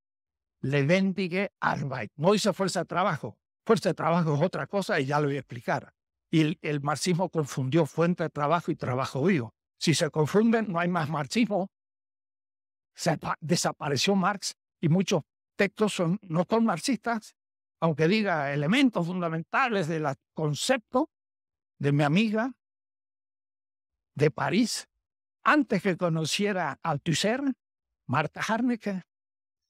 le vendique Arbeit. No dice fuerza de trabajo. Fuerza de trabajo es otra cosa y ya lo voy a explicar. Y el, marxismo confundió fuente de trabajo y trabajo vivo. Si se confunden, no hay más marxismo. desapareció Marx y muchos textos no son marxistas, aunque diga elementos fundamentales del concepto de mi amiga de París, antes que conociera a Althusser, Marta Harnecke.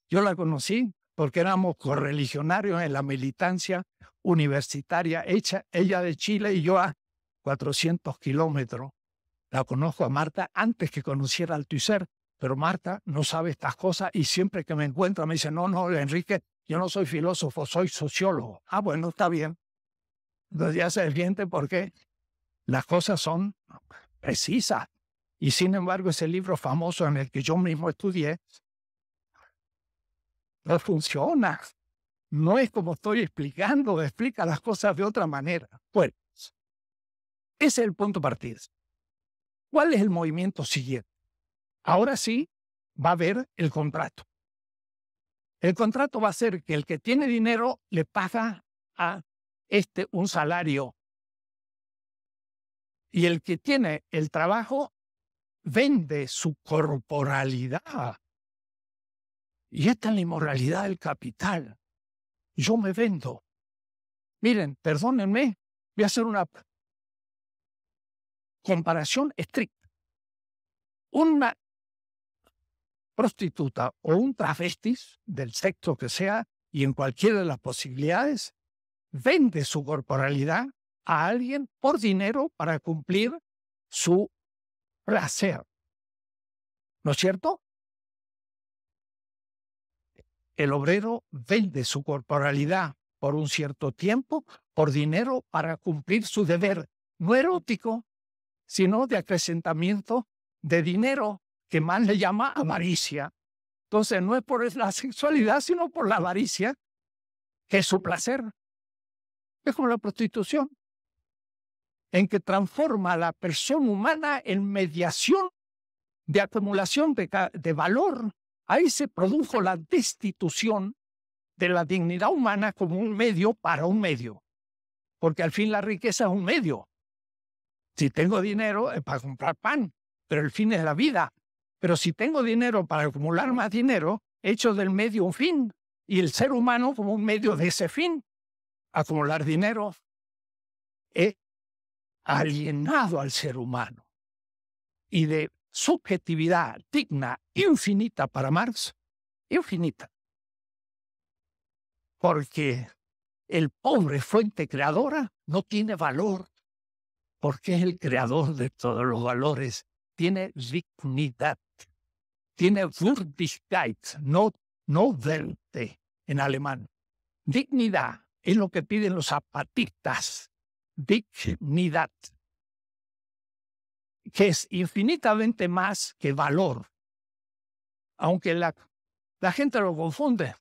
Yo la conocí porque éramos correligionarios en la militancia universitaria hecha, ella de Chile y yo a 400 kilómetros. La conozco a Marta antes que conociera al Althusser, pero Marta no sabe estas cosas y siempre que me encuentra me dice, no, no, Enrique, yo no soy filósofo, soy sociólogo. Ah, bueno, está bien. Entonces ya se entiende porque las cosas son precisa. Y sin embargo, ese libro famoso en el que yo mismo estudié, no funciona. No es como estoy explicando, explica las cosas de otra manera. Bueno, ese es el punto partida. ¿Cuál es el movimiento siguiente? Ahora sí va a haber el contrato. El contrato va a ser que el que tiene dinero le paga a este un salario y el que tiene el trabajo vende su corporalidad. Y esta es la inmoralidad del capital. Yo me vendo. Miren, perdónenme, voy a hacer una comparación estricta. Una prostituta o un travestis, del sexo que sea, y en cualquiera de las posibilidades, vende su corporalidad a alguien por dinero para cumplir su placer. ¿No es cierto? El obrero vende su corporalidad por un cierto tiempo por dinero para cumplir su deber, no erótico, sino de acrecentamiento de dinero, que más le llama avaricia. Entonces no es por la sexualidad, sino por la avaricia, que es su placer. Es como la prostitución en que transforma a la persona humana en mediación de acumulación de, valor. Ahí se produjo la destitución de la dignidad humana como un medio para un medio, porque al fin la riqueza es un medio. Si tengo dinero es para comprar pan, pero el fin es la vida. Pero si tengo dinero para acumular más dinero, hecho del medio un fin, y el ser humano como un medio de ese fin, acumular dinero. es eh, alienado al ser humano y de subjetividad digna, infinita para Marx, infinita. Porque el pobre fuente creadora no tiene valor, porque es el creador de todos los valores, tiene dignidad, tiene Würdigkeit, no, no Werte en alemán. Dignidad es lo que piden los zapatistas dignidad, que es infinitamente más que valor, aunque la, la gente lo confunde.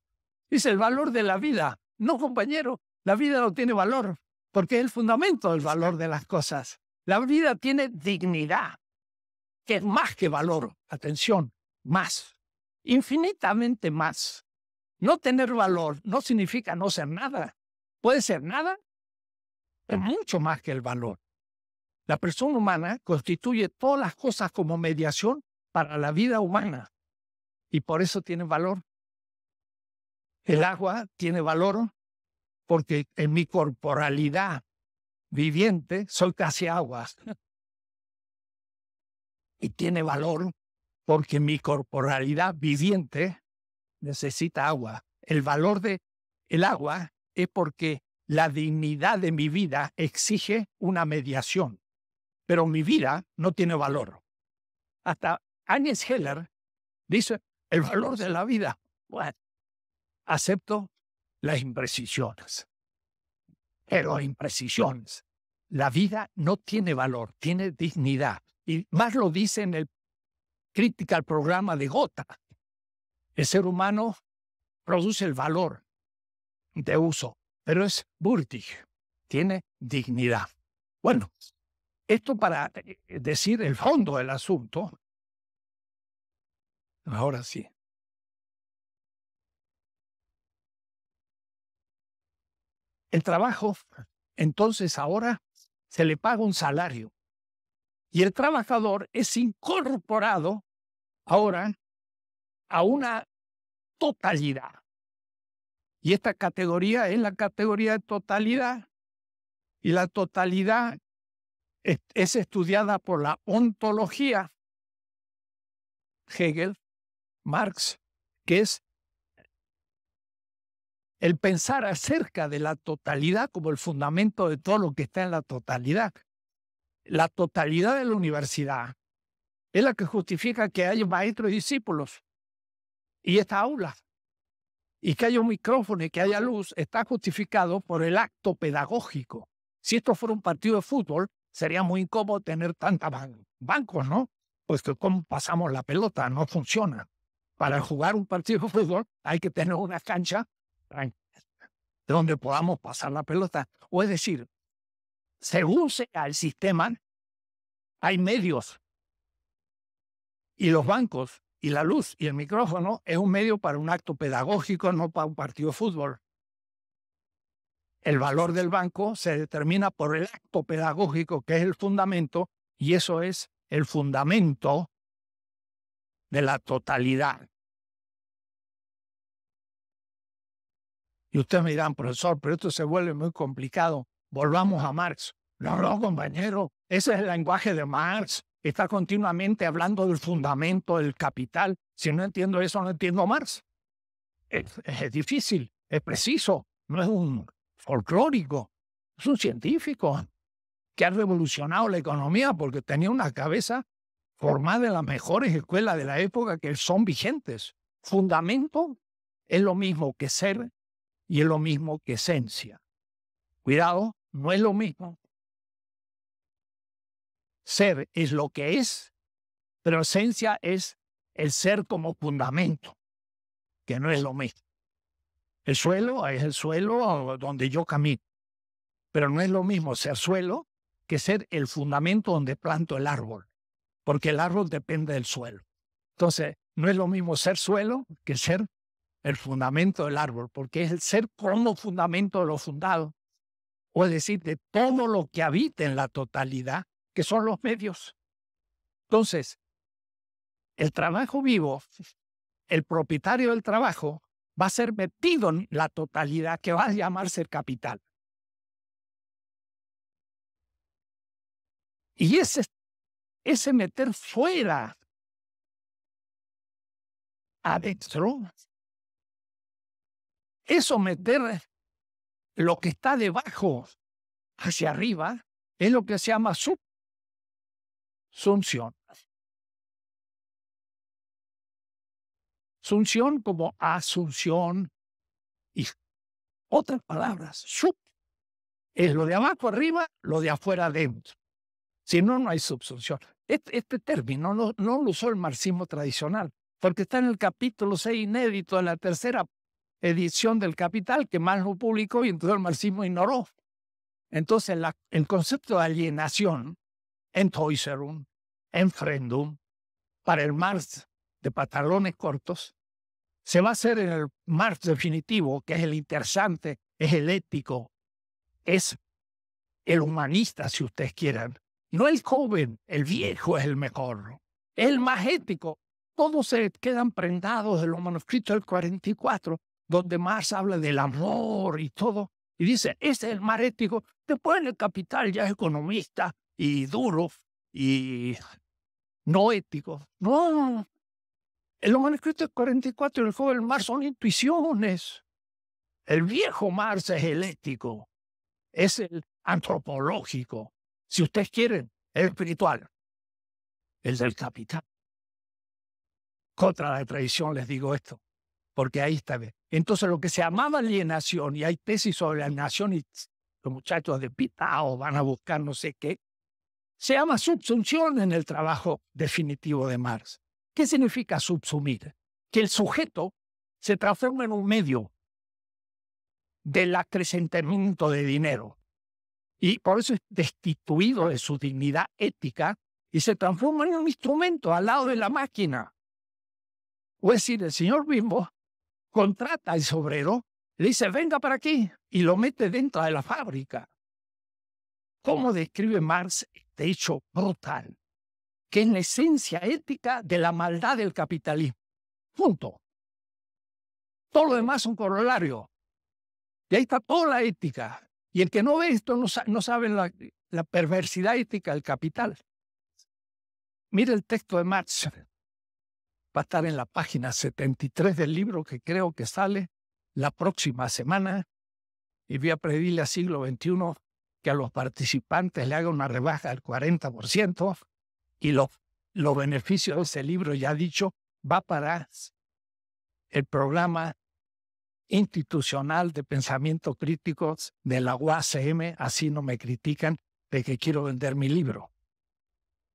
Es el valor de la vida. No, compañero, la vida no tiene valor, porque es el fundamento del valor de las cosas. La vida tiene dignidad, que es más que valor. Atención, más, infinitamente más. No tener valor no significa no ser nada. Puede ser nada es mucho más que el valor. La persona humana constituye todas las cosas como mediación para la vida humana y por eso tiene valor. El agua tiene valor porque en mi corporalidad viviente soy casi agua. Y tiene valor porque mi corporalidad viviente necesita agua. El valor de el agua es porque la dignidad de mi vida exige una mediación, pero mi vida no tiene valor. Hasta Agnes Heller dice, el valor de la vida. Bueno, acepto las imprecisiones, pero imprecisiones. La vida no tiene valor, tiene dignidad. Y más lo dice en el crítica al programa de Gota. El ser humano produce el valor de uso, pero es Burtig, tiene dignidad. Bueno, esto para eh, decir el fondo del asunto. Ahora sí. El trabajo, entonces ahora se le paga un salario y el trabajador es incorporado ahora a una totalidad y esta categoría es la categoría de totalidad. Y la totalidad es, estudiada por la ontología, Hegel, Marx, que es el pensar acerca de la totalidad como el fundamento de todo lo que está en la totalidad. La totalidad de la universidad es la que justifica que hay maestros y discípulos y esta aula y que haya un micrófono y que haya luz está justificado por el acto pedagógico. Si esto fuera un partido de fútbol, sería muy incómodo tener tantos bancos, ¿no? Pues que cómo pasamos la pelota, no funciona. Para jugar un partido de fútbol hay que tener una cancha de donde podamos pasar la pelota. O es decir, según sea el sistema, hay medios. Y los bancos y la luz y el micrófono es un medio para un acto pedagógico, no para un partido de fútbol. El valor del banco se determina por el acto pedagógico, que es el fundamento, y eso es el fundamento de la totalidad. Y ustedes me dirán, profesor, pero esto se vuelve muy complicado. Volvamos a Marx. No, no, compañero, ese es el lenguaje de Marx está continuamente hablando del fundamento, del capital. Si no entiendo eso, no entiendo Marx. Es, difícil, es preciso, no es un folclórico, es un científico que ha revolucionado la economía porque tenía una cabeza formada en las mejores escuelas de la época que son vigentes. Fundamento es lo mismo que ser y es lo mismo que esencia. Cuidado, no es lo mismo ser es lo que es, pero esencia es el ser como fundamento, que no es lo mismo. El suelo es el suelo donde yo camino, pero no es lo mismo ser suelo que ser el fundamento donde planto el árbol, porque el árbol depende del suelo. Entonces, no es lo mismo ser suelo que ser el fundamento del árbol, porque es el ser como fundamento de lo fundado, o es decir, de todo lo que habita en la totalidad, que son los medios. Entonces, el trabajo vivo, el propietario del trabajo, va a ser metido en la totalidad que va a llamarse capital. Y ese, ese meter fuera, adentro, eso meter lo que está debajo hacia arriba es lo que se llama sub Sunción. Sunción como asunción y otras palabras. Es lo de abajo arriba, lo de afuera adentro. Si no, no hay subsunción. Este, este término no, lo usó el marxismo tradicional, porque está en el capítulo 6 inédito de la tercera edición del Capital, que más lo publicó y entonces el marxismo ignoró. Entonces el concepto de alienación en en Frendum, para el Marx de pantalones cortos, se va a hacer en el Marx definitivo, que es el interesante, es el ético, es el humanista, si ustedes quieran. No el joven, el viejo es el mejor, el más ético. Todos se quedan prendados de los manuscritos del 44, donde Marx habla del amor y todo, y dice, ese es el más ético. Después en el Capital ya es economista, y duro y no ético. No, en los manuscritos 44 y el del mar son intuiciones. El viejo mar es el ético, es el antropológico, si ustedes quieren, el espiritual, el del capital. Contra la tradición les digo esto, porque ahí está Entonces lo que se llamaba alienación, y hay tesis sobre alienación y los muchachos de Pitao van a buscar no sé qué, se llama subsunción en el trabajo definitivo de Marx. ¿Qué significa subsumir? Que el sujeto se transforma en un medio del acrecentamiento de dinero y por eso es destituido de su dignidad ética y se transforma en un instrumento al lado de la máquina. O es decir, el señor Bimbo contrata al obrero, le dice, venga para aquí, y lo mete dentro de la fábrica. ¿Cómo describe Marx de hecho brutal, que es la esencia ética de la maldad del capitalismo. Punto. Todo lo demás es un corolario. Y ahí está toda la ética. Y el que no ve esto no, sabe la, perversidad ética del capital. Mire el texto de Marx. Va a estar en la página 73 del libro que creo que sale la próxima semana. Y voy a pedirle a siglo XXI que a los participantes le haga una rebaja del 40% y los lo beneficios de ese libro, ya dicho, va para el programa institucional de pensamiento crítico de la UACM, así no me critican de que quiero vender mi libro.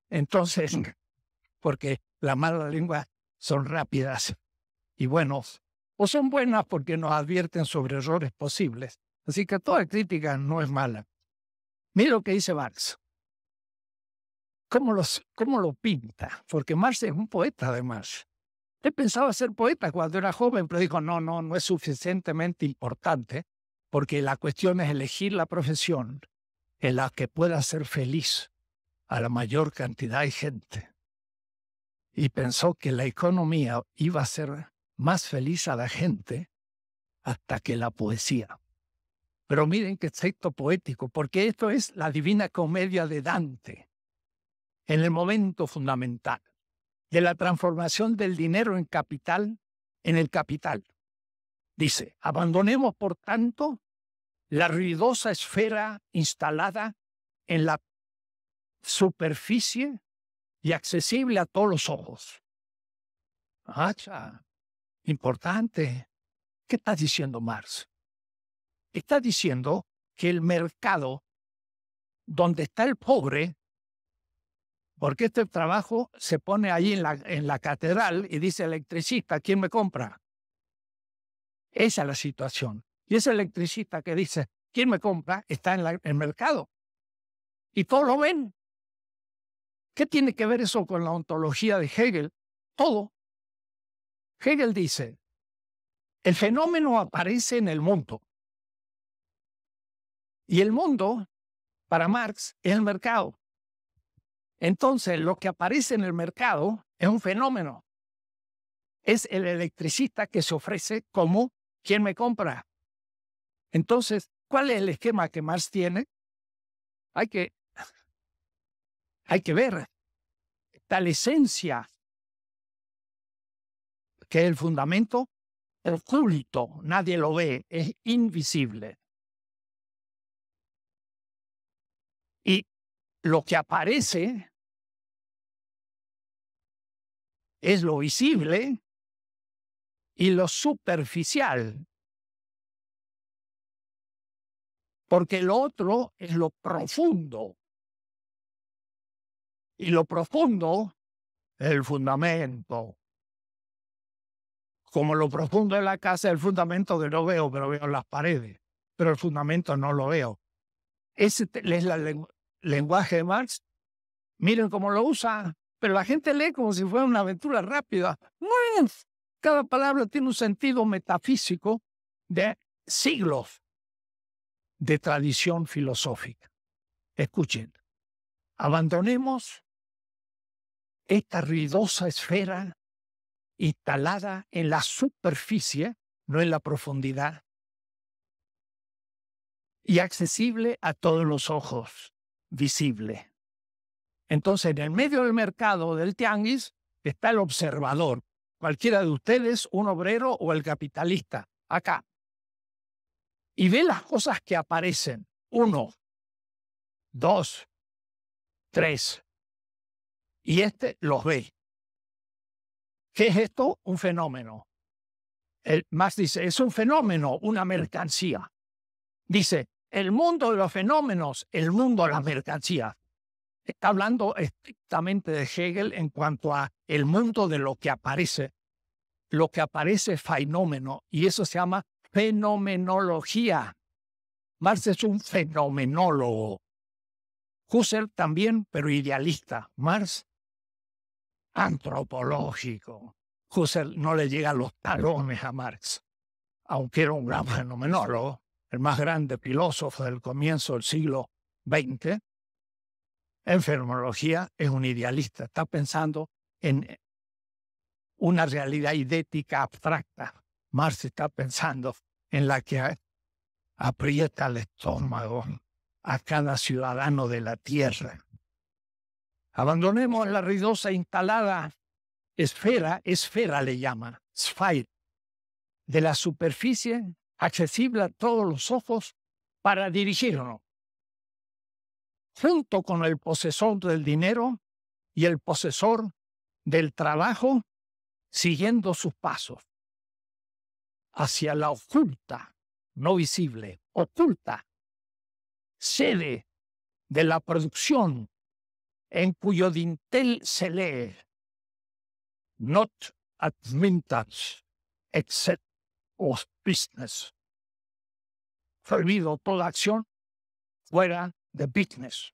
Entonces, porque la mala lengua son rápidas y buenos, o son buenas porque nos advierten sobre errores posibles. Así que toda crítica no es mala. Mira lo que dice Marx. ¿Cómo, lo pinta? Porque Marx es un poeta, además. Él pensaba ser poeta cuando era joven, pero dijo, no, no, no es suficientemente importante, porque la cuestión es elegir la profesión en la que pueda ser feliz a la mayor cantidad de gente. Y pensó que la economía iba a ser más feliz a la gente hasta que la poesía. Pero miren qué texto poético, porque esto es la divina comedia de Dante, en el momento fundamental de la transformación del dinero en capital, en el capital. Dice, abandonemos, por tanto, la ruidosa esfera instalada en la superficie y accesible a todos los ojos. Hacha, importante. ¿Qué estás diciendo Marx? está diciendo que el mercado donde está el pobre, porque este trabajo se pone ahí en la, catedral y dice electricista, ¿quién me compra? Esa es la situación. Y ese electricista que dice, ¿quién me compra? Está en, en el mercado. Y todos lo ven. ¿Qué tiene que ver eso con la ontología de Hegel? Todo. Hegel dice, el fenómeno aparece en el mundo. Y el mundo, para Marx, es el mercado. Entonces, lo que aparece en el mercado es un fenómeno. Es el electricista que se ofrece como quien me compra. Entonces, ¿cuál es el esquema que Marx tiene? Hay que, hay que ver tal esencia que es el fundamento, el culto, nadie lo ve, es invisible. Y lo que aparece es lo visible y lo superficial. Porque lo otro es lo profundo. Y lo profundo el fundamento. Como lo profundo de la casa el fundamento que no veo, pero veo las paredes. Pero el fundamento no lo veo. Ese es el lenguaje de Marx. Miren cómo lo usa, pero la gente lee como si fuera una aventura rápida. Cada palabra tiene un sentido metafísico de siglos de tradición filosófica. Escuchen, abandonemos esta ruidosa esfera instalada en la superficie, no en la profundidad, y accesible a todos los ojos, visible. Entonces, en el medio del mercado del tianguis está el observador, cualquiera de ustedes, un obrero o el capitalista, acá. Y ve las cosas que aparecen. Uno, dos, tres. Y este los ve. ¿Qué es esto? Un fenómeno. El más dice, es un fenómeno, una mercancía. Dice, el mundo de los fenómenos, el mundo de las mercancías. Está hablando estrictamente de Hegel en cuanto a el mundo de lo que aparece. Lo que aparece es fenómeno y eso se llama fenomenología. Marx es un fenomenólogo. Husserl también, pero idealista. Marx, antropológico. Husserl no le llega a los talones a Marx, aunque era un gran fenomenólogo el más grande filósofo del comienzo del siglo XX, enfermología es un idealista, está pensando en eh, una realidad idética abstracta. Marx está pensando en la que aprieta el estómago a cada ciudadano de la tierra. Abandonemos la ruidosa instalada esfera, esfera le llama, sphere, de la superficie accesible a todos los ojos para dirigirnos. Junto con el posesor del dinero y el posesor del trabajo, siguiendo sus pasos hacia la oculta, no visible, oculta, sede de la producción en cuyo dintel se lee not admittance except business. toda acción fuera de business.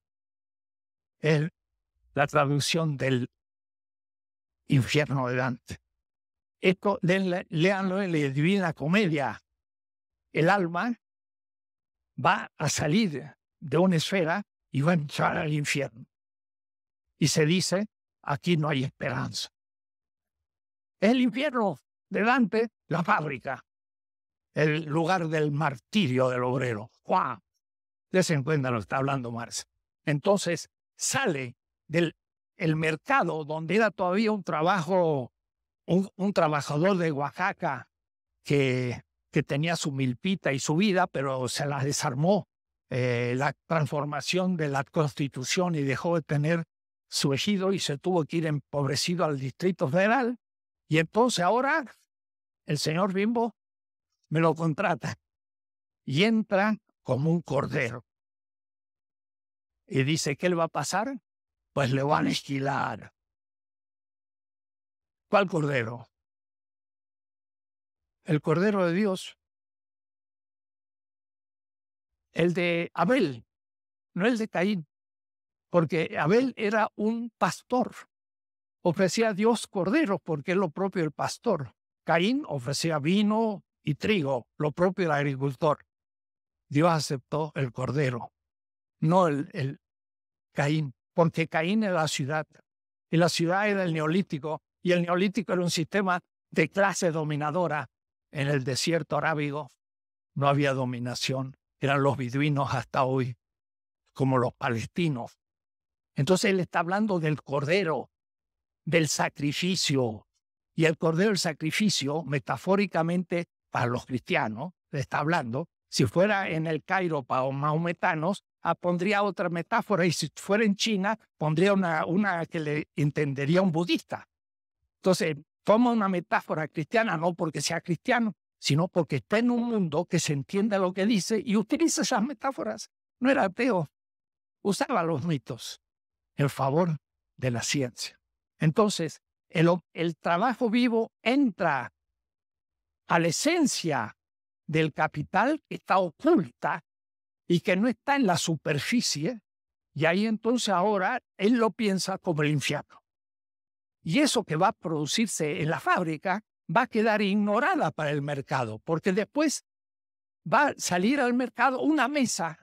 Es la traducción del infierno de Dante. Esto leanlo en la Divina Comedia. El alma va a salir de una esfera y va a entrar al infierno. Y se dice, aquí no hay esperanza. El infierno de Dante, la fábrica el lugar del martirio del obrero. ¡Juá! Desencuéntralo, lo está hablando Marx. Entonces, sale del el mercado donde era todavía un trabajo, un, trabajador de Oaxaca que, que, tenía su milpita y su vida, pero se la desarmó eh, la transformación de la constitución y dejó de tener su ejido y se tuvo que ir empobrecido al Distrito Federal. Y entonces ahora el señor Bimbo me lo contrata. Y entra como un cordero. Y dice, ¿qué le va a pasar? Pues le van a esquilar. ¿Cuál cordero? El cordero de Dios. El de Abel, no el de Caín. Porque Abel era un pastor. Ofrecía a Dios cordero porque es lo propio el pastor. Caín ofrecía vino, y trigo, lo propio del agricultor. Dios aceptó el cordero, no el, el Caín, porque Caín era la ciudad y la ciudad era el neolítico y el neolítico era un sistema de clase dominadora. En el desierto arábigo no había dominación, eran los biduinos hasta hoy, como los palestinos. Entonces él está hablando del cordero, del sacrificio. Y el cordero, el sacrificio, metafóricamente para los cristianos, le está hablando, si fuera en el Cairo para los maometanos, ah, pondría otra metáfora y si fuera en China, pondría una, que le entendería un budista. Entonces, toma una metáfora cristiana, no porque sea cristiano, sino porque está en un mundo que se entiende lo que dice y utiliza esas metáforas. No era ateo, usaba los mitos en favor de la ciencia. Entonces, el trabajo vivo entra a la esencia del capital que está oculta y que no está en la superficie, y ahí entonces ahora él lo piensa como el infierno. Y eso que va a producirse en la fábrica va a quedar ignorada para el mercado, porque después va a salir al mercado una mesa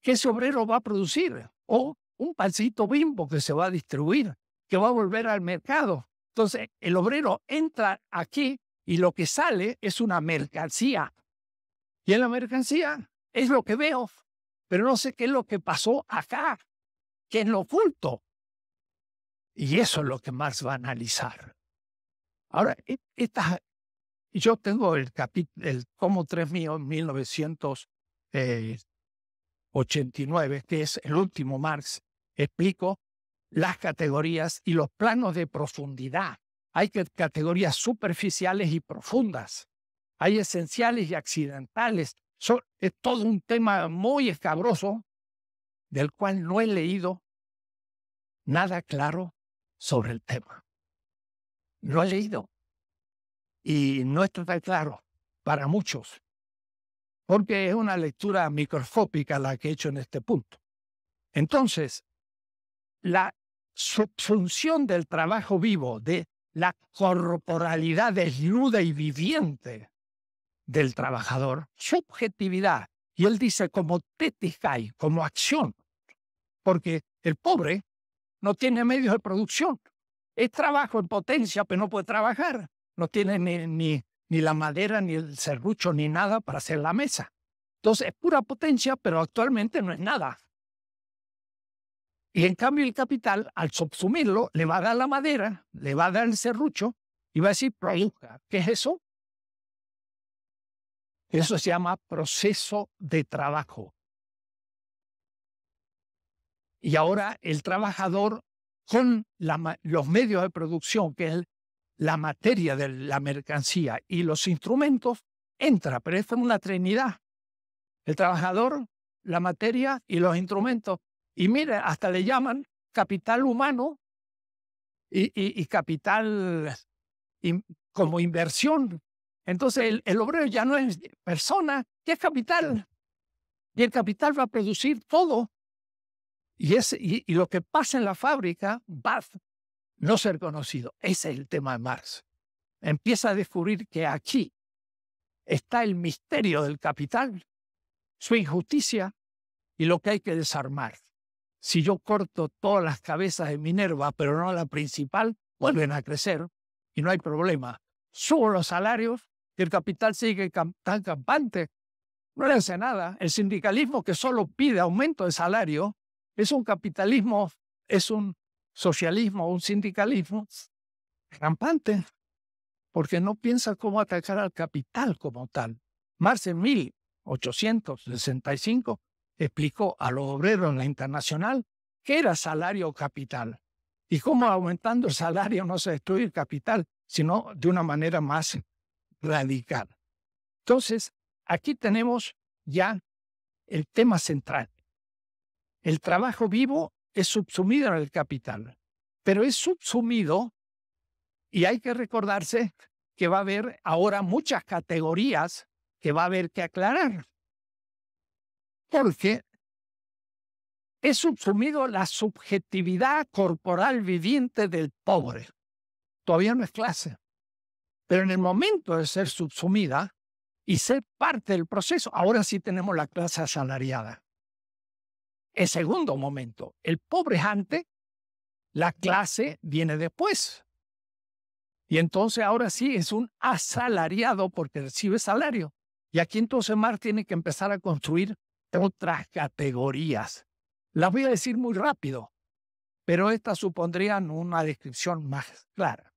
que ese obrero va a producir, o un pancito bimbo que se va a distribuir, que va a volver al mercado. Entonces, el obrero entra aquí y lo que sale es una mercancía. Y en la mercancía es lo que veo, pero no sé qué es lo que pasó acá, que es lo oculto. Y eso es lo que Marx va a analizar. Ahora, e, yo tengo el capítulo, el como tres mío 1989, eh, que es el último Marx, explico las categorías y los planos de profundidad hay categorías superficiales y profundas. Hay esenciales y accidentales. es todo un tema muy escabroso del cual no he leído nada claro sobre el tema. No he leído. Y no está tan claro para muchos, porque es una lectura microscópica la que he hecho en este punto. Entonces, la subsunción del trabajo vivo, de la corporalidad desnuda y viviente del trabajador, su objetividad. Y él dice como teticai, como acción, porque el pobre no tiene medios de producción. Es trabajo en potencia, pero no puede trabajar. No tiene ni, ni la madera, ni el serrucho, ni nada para hacer la mesa. Entonces es pura potencia, pero actualmente no es nada. Y en cambio el capital, al subsumirlo, le va a dar la madera, le va a dar el serrucho y va a decir, produzca. ¿Qué es eso? Eso se llama proceso de trabajo. Y ahora el trabajador con los medios de producción, que es la materia de la mercancía y los instrumentos, entra, pero es una trinidad. El trabajador, la materia y los instrumentos y mire, hasta le llaman capital humano y, capital como inversión. Entonces el, obrero ya no es persona, ya es capital. Y el capital va a producir todo. Y, y, y lo que pasa en la fábrica va a no ser conocido. Ese es el tema de Marx. Empieza a descubrir que aquí está el misterio del capital, su injusticia y lo que hay que desarmar. Si yo corto todas las cabezas de Minerva, pero no la principal, vuelven a crecer y no hay problema. Subo los salarios y el capital sigue tan campante. No le hace nada. El sindicalismo que solo pide aumento de salario es un capitalismo, es un socialismo, un sindicalismo campante. porque no piensa cómo atacar al capital como tal. Marx en 1865 explicó a los obreros en la internacional qué era salario o capital y cómo ah. aumentando el salario no se destruye el capital, sino de una manera más radical. Entonces, aquí tenemos ya el tema central. El trabajo vivo es subsumido en el capital, pero es subsumido y hay que recordarse que va a haber ahora muchas categorías que va a haber que aclarar porque es subsumido la subjetividad corporal viviente del pobre. Todavía no es clase. Pero en el momento de ser subsumida y ser parte del proceso, ahora sí tenemos la clase asalariada. El segundo momento, el pobre es antes, la clase viene después. Y entonces ahora sí es un asalariado porque recibe salario. Y aquí entonces Marx tiene que empezar a construir otras categorías. Las voy a decir muy rápido, pero estas supondrían una descripción más clara.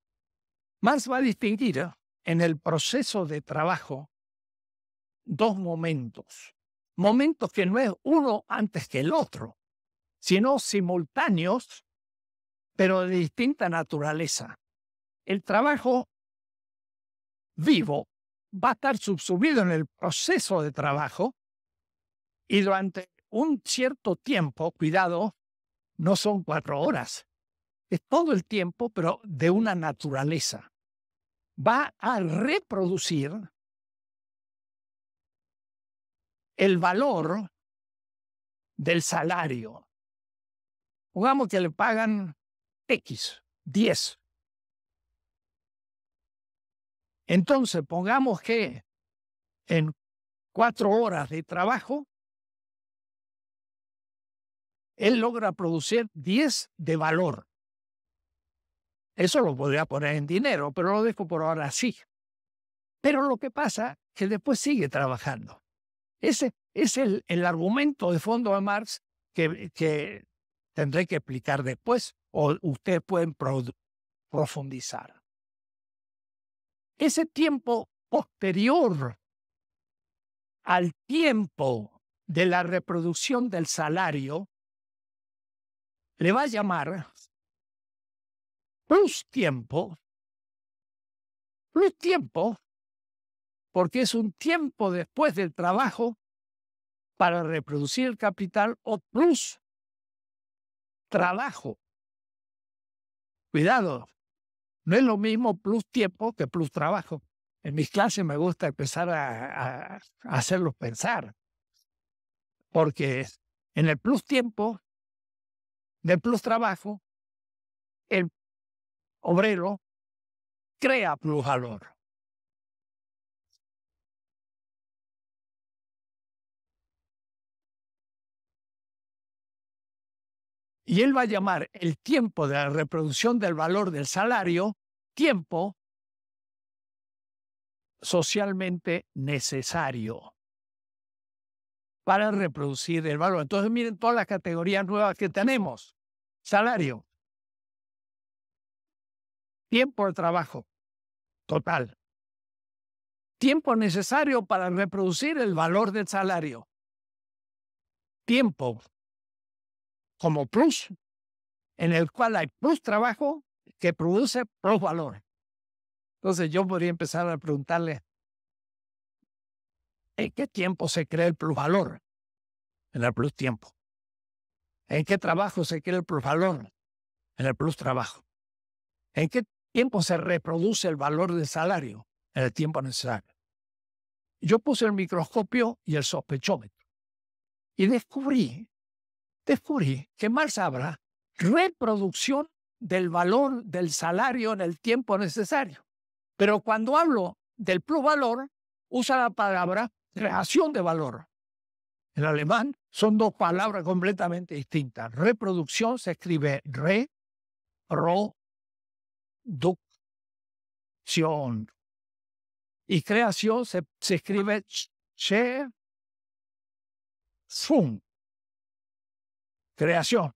Marx va a distinguir en el proceso de trabajo dos momentos, momentos que no es uno antes que el otro, sino simultáneos, pero de distinta naturaleza. El trabajo vivo va a estar subsumido en el proceso de trabajo y durante un cierto tiempo, cuidado, no son cuatro horas, es todo el tiempo, pero de una naturaleza. Va a reproducir el valor del salario. Pongamos que le pagan X, 10. Entonces, pongamos que en cuatro horas de trabajo él logra producir 10 de valor. Eso lo podría poner en dinero, pero lo dejo por ahora así. Pero lo que pasa es que después sigue trabajando. Ese es el, argumento de fondo de Marx que, tendré que explicar después o ustedes pueden profundizar. Ese tiempo posterior al tiempo de la reproducción del salario le va a llamar plus tiempo, plus tiempo, porque es un tiempo después del trabajo para reproducir el capital o plus trabajo. Cuidado, no es lo mismo plus tiempo que plus trabajo. En mis clases me gusta empezar a, a, hacerlos pensar, porque en el plus tiempo de plus trabajo, el obrero crea plus valor. Y él va a llamar el tiempo de la reproducción del valor del salario tiempo socialmente necesario para reproducir el valor. Entonces miren todas las categorías nuevas que tenemos. Salario. Tiempo de trabajo. Total. Tiempo necesario para reproducir el valor del salario. Tiempo como plus, en el cual hay plus trabajo que produce plus valor. Entonces yo podría empezar a preguntarle, ¿en qué tiempo se crea el plus valor En el plus tiempo. ¿En qué trabajo se quiere el plusvalor? En el plus trabajo. ¿En qué tiempo se reproduce el valor del salario? En el tiempo necesario. Yo puse el microscopio y el sospechómetro y descubrí, descubrí que Marx habrá reproducción del valor del salario en el tiempo necesario. Pero cuando hablo del plusvalor, usa la palabra creación de valor. En alemán son dos palabras completamente distintas. Reproducción se escribe re, ro, ducción. Y creación se, escribe che, fun. Creación.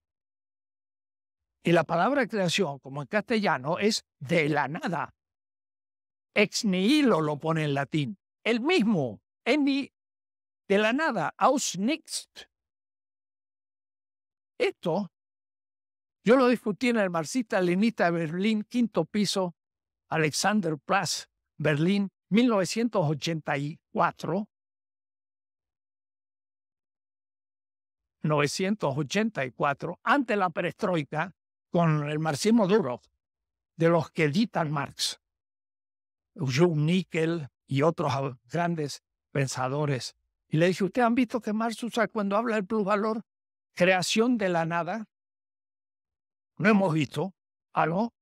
Y la palabra creación, como en castellano, es de la nada. Ex nihilo lo pone en latín. El mismo, ni de la nada, aus nixt. Esto yo lo discutí en el marxista leninista de Berlín, quinto piso, Alexanderplatz, Berlín, 1984. 1984, ante la perestroika, con el marxismo duro, de los que editan Marx, Jung Nickel y otros grandes pensadores. Y le dije, ¿ustedes han visto que Marx usa cuando habla del plusvalor? creación de la nada. No hemos visto algo.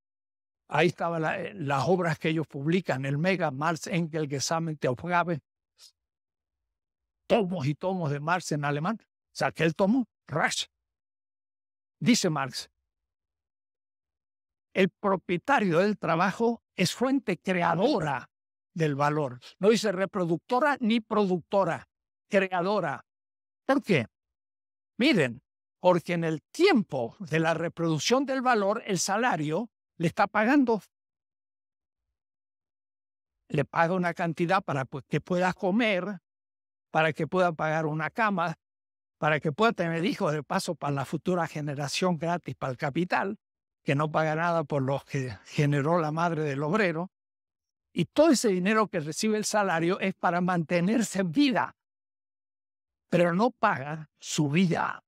Ahí estaban eh, las obras que ellos publican, el Mega, Marx, Engel, Gesamen, Teofgabe, tomos y tomos de Marx en alemán. Saqué el tomo, Rasch. Dice Marx, el propietario del trabajo es fuente creadora del valor. No dice reproductora ni productora, creadora. ¿Por qué? Miren, porque en el tiempo de la reproducción del valor, el salario le está pagando. Le paga una cantidad para pues, que pueda comer, para que pueda pagar una cama, para que pueda tener hijos de paso para la futura generación gratis para el capital, que no paga nada por lo que generó la madre del obrero. Y todo ese dinero que recibe el salario es para mantenerse en vida, pero no paga su vida.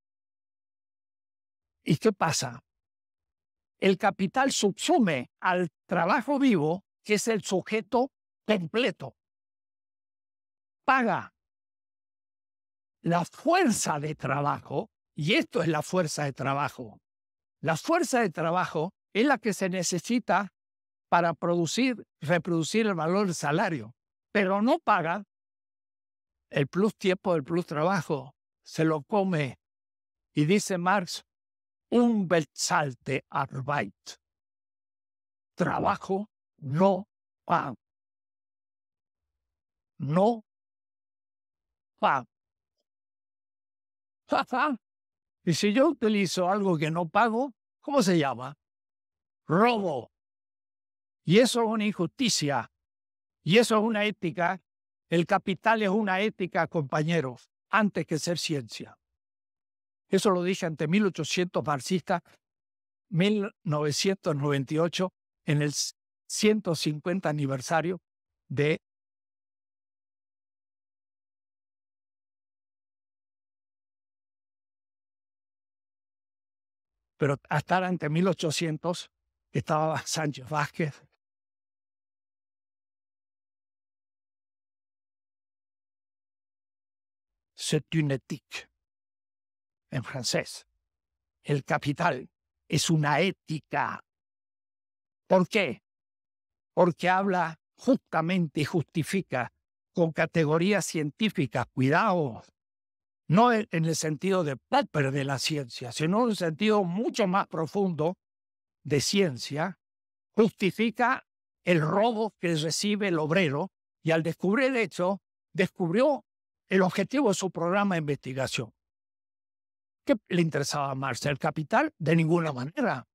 ¿Y qué pasa? El capital subsume al trabajo vivo, que es el sujeto completo. Paga la fuerza de trabajo, y esto es la fuerza de trabajo. La fuerza de trabajo es la que se necesita para producir, reproducir el valor del salario, pero no paga el plus tiempo del plus trabajo, se lo come. Y dice Marx, un de Arbeit. Trabajo no pago. No pago. y si yo utilizo algo que no pago, ¿cómo se llama? Robo. Y eso es una injusticia. Y eso es una ética. El capital es una ética, compañeros, antes que ser ciencia. Eso lo dije ante 1800 marxistas, 1998, en el 150 aniversario de pero hasta ante 1800 estaba Sánchez Vázquez. C'est en francés. El capital es una ética. ¿Por qué? Porque habla justamente y justifica con categorías científicas. Cuidado, no en el sentido de Popper de la ciencia, sino en el sentido mucho más profundo de ciencia, justifica el robo que recibe el obrero y al descubrir el hecho, descubrió el objetivo de su programa de investigación. ¿Qué le interesaba a el capital de ninguna manera.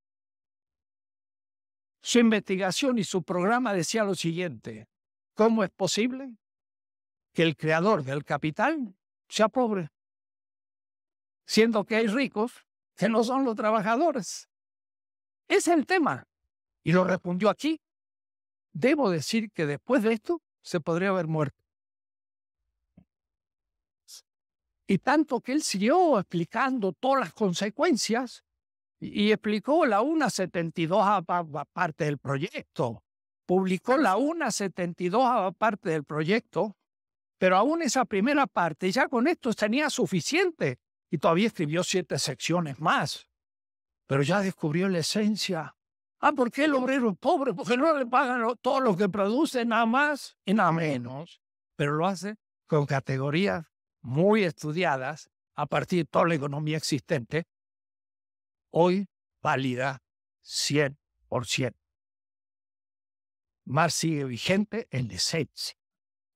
Su investigación y su programa decía lo siguiente, ¿cómo es posible que el creador del capital sea pobre? Siendo que hay ricos que no son los trabajadores. es el tema. Y lo respondió aquí. Debo decir que después de esto se podría haber muerto. Y tanto que él siguió explicando todas las consecuencias y, explicó la 1.72 parte del proyecto. Publicó la 1.72 parte del proyecto, pero aún esa primera parte ya con esto tenía suficiente y todavía escribió siete secciones más. Pero ya descubrió la esencia. Ah, ¿por qué el obrero es pobre? Porque no le pagan todo lo que produce, nada más y nada menos. Pero lo hace con categorías muy estudiadas a partir de toda la economía existente, hoy válida 100%. Marx sigue vigente en la esencia,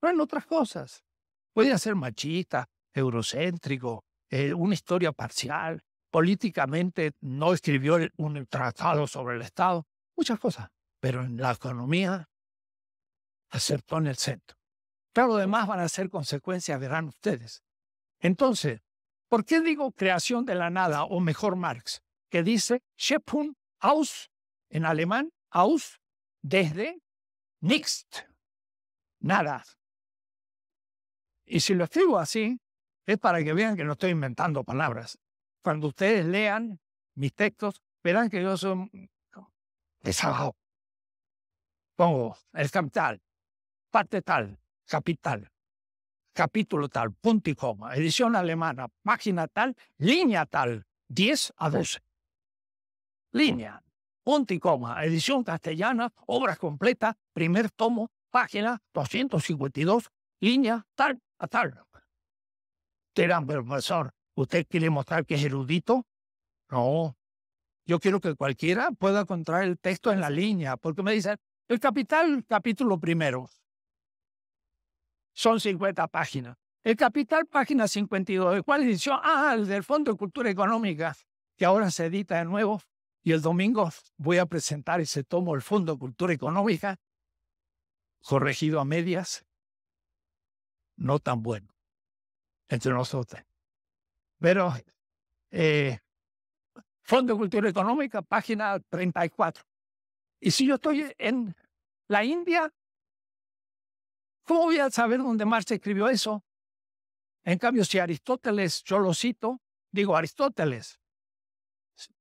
no en otras cosas. Puede ser machista, eurocéntrico, eh, una historia parcial, políticamente no escribió un tratado sobre el Estado, muchas cosas, pero en la economía acertó en el centro. Claro, lo demás van a ser consecuencias, verán ustedes. Entonces, ¿por qué digo creación de la nada, o mejor Marx, que dice Schöpfung aus, en alemán, aus, desde nichts, nada? Y si lo escribo así, es para que vean que no estoy inventando palabras. Cuando ustedes lean mis textos, verán que yo soy desagado. Pongo el capital, parte tal, capital, capítulo tal, punto y coma, edición alemana, página tal, línea tal, 10 a 12. Línea, punto y coma, edición castellana, obras completa, primer tomo, página 252, línea tal a tal. Dirán, profesor, ¿usted quiere mostrar que es erudito? No. Yo quiero que cualquiera pueda encontrar el texto en la línea, porque me dicen, el capital, capítulo primero son 50 páginas. El Capital, página 52. ¿Cuál edición? Ah, el del Fondo de Cultura Económica, que ahora se edita de nuevo. Y el domingo voy a presentar ese tomo, el Fondo de Cultura Económica, corregido a medias, no tan bueno, entre nosotros. Pero, eh, Fondo de Cultura Económica, página 34. Y si yo estoy en la India, ¿Cómo voy a saber dónde Marx escribió eso? En cambio, si Aristóteles, yo lo cito, digo Aristóteles,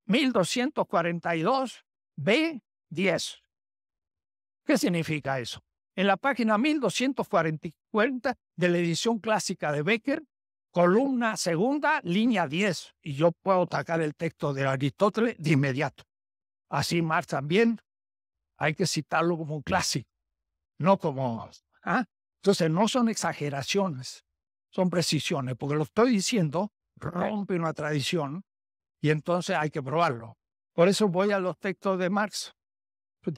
1242 B10. ¿Qué significa eso? En la página 1240 de la edición clásica de Becker, columna segunda, línea 10, y yo puedo atacar el texto de Aristóteles de inmediato. Así Marx también, hay que citarlo como un clásico, no como... ¿ah? Entonces, no son exageraciones, son precisiones, porque lo estoy diciendo, rompe una tradición y entonces hay que probarlo. Por eso voy a los textos de Marx.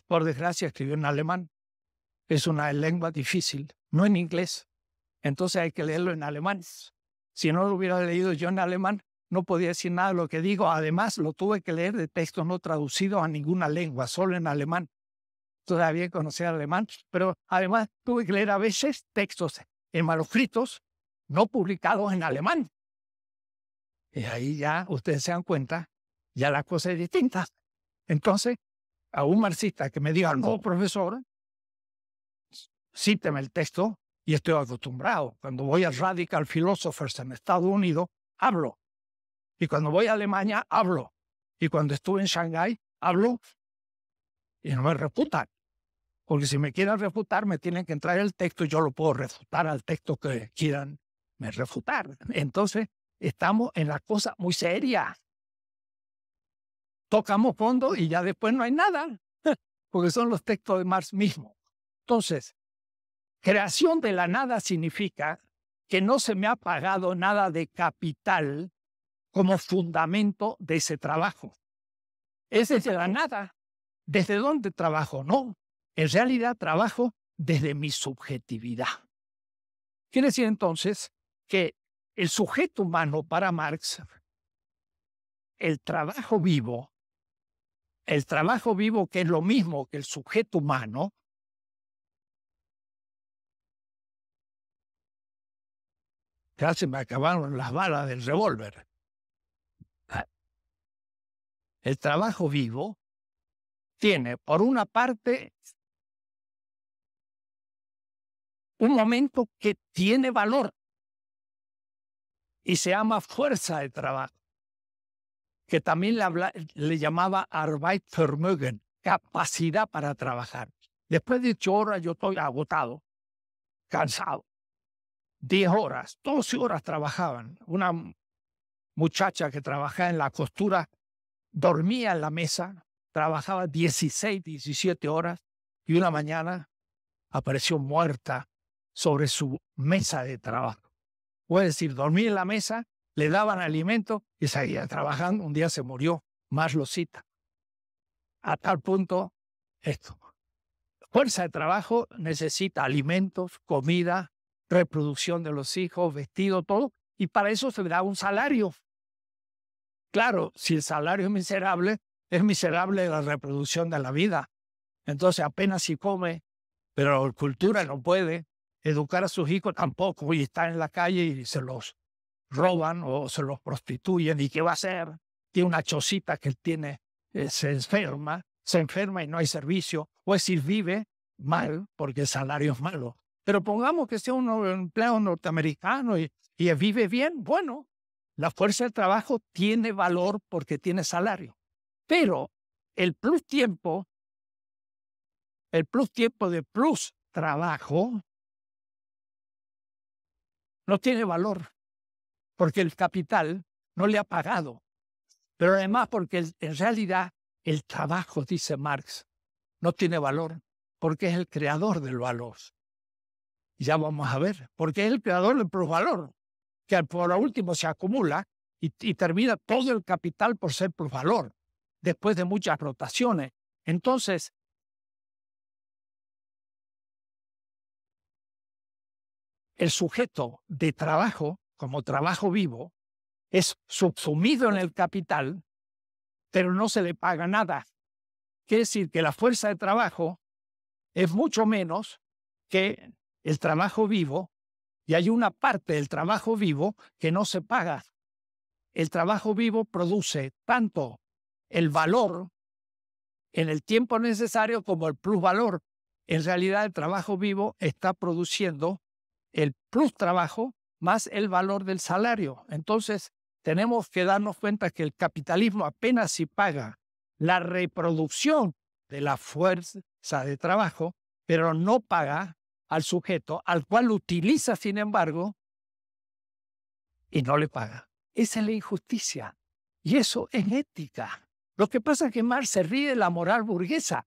Por desgracia, escribió en alemán. Es una lengua difícil, no en inglés. Entonces hay que leerlo en alemán. Si no lo hubiera leído yo en alemán, no podía decir nada de lo que digo. Además, lo tuve que leer de textos no traducidos a ninguna lengua, solo en alemán todavía conocía alemán, pero además tuve que leer a veces textos en manuscritos no publicados en alemán. Y ahí ya ustedes se dan cuenta, ya las cosas son distintas. Entonces, a un marxista que me diga, no, profesor, cíteme el texto y estoy acostumbrado. Cuando voy a Radical Philosophers en Estados Unidos, hablo. Y cuando voy a Alemania, hablo. Y cuando estuve en Shanghái, hablo y no me reputan. Porque si me quieren refutar, me tienen que entrar el texto y yo lo puedo refutar al texto que quieran me refutar. Entonces, estamos en la cosa muy seria. Tocamos fondo y ya después no hay nada, porque son los textos de Marx mismo. Entonces, creación de la nada significa que no se me ha pagado nada de capital como fundamento de ese trabajo. Ese Es de la nada. ¿Desde dónde trabajo? No, en realidad trabajo desde mi subjetividad. Quiere decir entonces que el sujeto humano para Marx, el trabajo vivo, el trabajo vivo que es lo mismo que el sujeto humano, casi me acabaron las balas del revólver. El trabajo vivo tiene, por una parte, un momento que tiene valor y se llama fuerza de trabajo, que también le, llamaba Arbeitvermögen, capacidad para trabajar. Después de ocho horas yo estoy agotado, cansado. Diez horas, doce horas trabajaban. Una muchacha que trabajaba en la costura dormía en la mesa, trabajaba 16, 17 horas y una mañana apareció muerta sobre su mesa de trabajo. Puede decir, dormía en la mesa, le daban alimento y seguía trabajando. Un día se murió, más lo cita. A tal punto, esto. Fuerza de trabajo necesita alimentos, comida, reproducción de los hijos, vestido, todo, y para eso se le da un salario. Claro, si el salario es miserable, es miserable la reproducción de la vida. Entonces apenas si come, pero la cultura no puede, educar a sus hijos tampoco y están en la calle y se los roban o se los prostituyen y qué va a hacer. Tiene una chocita que él tiene, eh, se enferma, se enferma y no hay servicio, o es decir, vive mal porque el salario es malo. Pero pongamos que sea un empleado norteamericano y, y vive bien, bueno, la fuerza de trabajo tiene valor porque tiene salario. Pero el plus tiempo, el plus tiempo de plus trabajo no tiene valor, porque el capital no le ha pagado. Pero además porque en realidad el trabajo, dice Marx, no tiene valor, porque es el creador del valor. ya vamos a ver, porque es el creador del plusvalor, que por último se acumula y, y termina todo el capital por ser plusvalor, después de muchas rotaciones. Entonces, el sujeto de trabajo, como trabajo vivo, es subsumido en el capital, pero no se le paga nada. Quiere decir que la fuerza de trabajo es mucho menos que el trabajo vivo y hay una parte del trabajo vivo que no se paga. El trabajo vivo produce tanto el valor en el tiempo necesario como el plusvalor. En realidad el trabajo vivo está produciendo el plus trabajo más el valor del salario. Entonces, tenemos que darnos cuenta que el capitalismo apenas si paga la reproducción de la fuerza de trabajo, pero no paga al sujeto al cual utiliza, sin embargo, y no le paga. Esa es la injusticia. Y eso es ética. Lo que pasa es que Marx se ríe de la moral burguesa,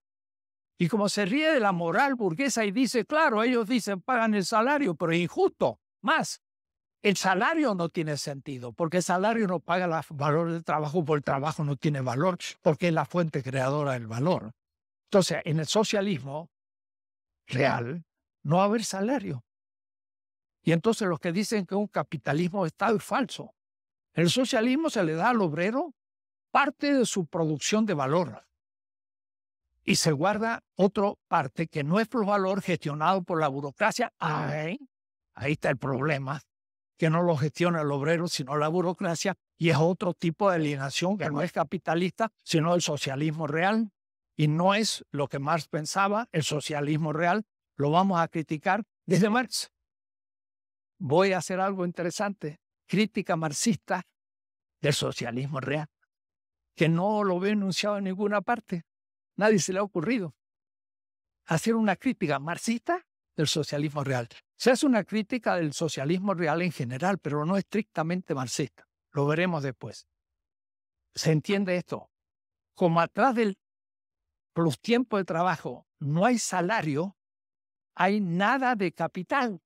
y como se ríe de la moral burguesa y dice, claro, ellos dicen pagan el salario, pero es injusto. Más, el salario no tiene sentido, porque el salario no paga el valor del trabajo, porque el trabajo no tiene valor, porque es la fuente creadora del valor. Entonces, en el socialismo real, no va a haber salario. Y entonces los que dicen que un capitalismo de Estado es falso. el socialismo se le da al obrero parte de su producción de valor y se guarda otra parte que no es por valor gestionado por la burocracia. ahí está el problema, que no lo gestiona el obrero, sino la burocracia, y es otro tipo de alienación que no es capitalista, sino el socialismo real. Y no es lo que Marx pensaba, el socialismo real, lo vamos a criticar desde Marx. Voy a hacer algo interesante, crítica marxista del socialismo real, que no lo veo enunciado en ninguna parte nadie se le ha ocurrido hacer una crítica marxista del socialismo real. Se hace una crítica del socialismo real en general, pero no estrictamente marxista. Lo veremos después. ¿Se entiende esto? Como atrás del los tiempos de trabajo no hay salario, hay nada de capital.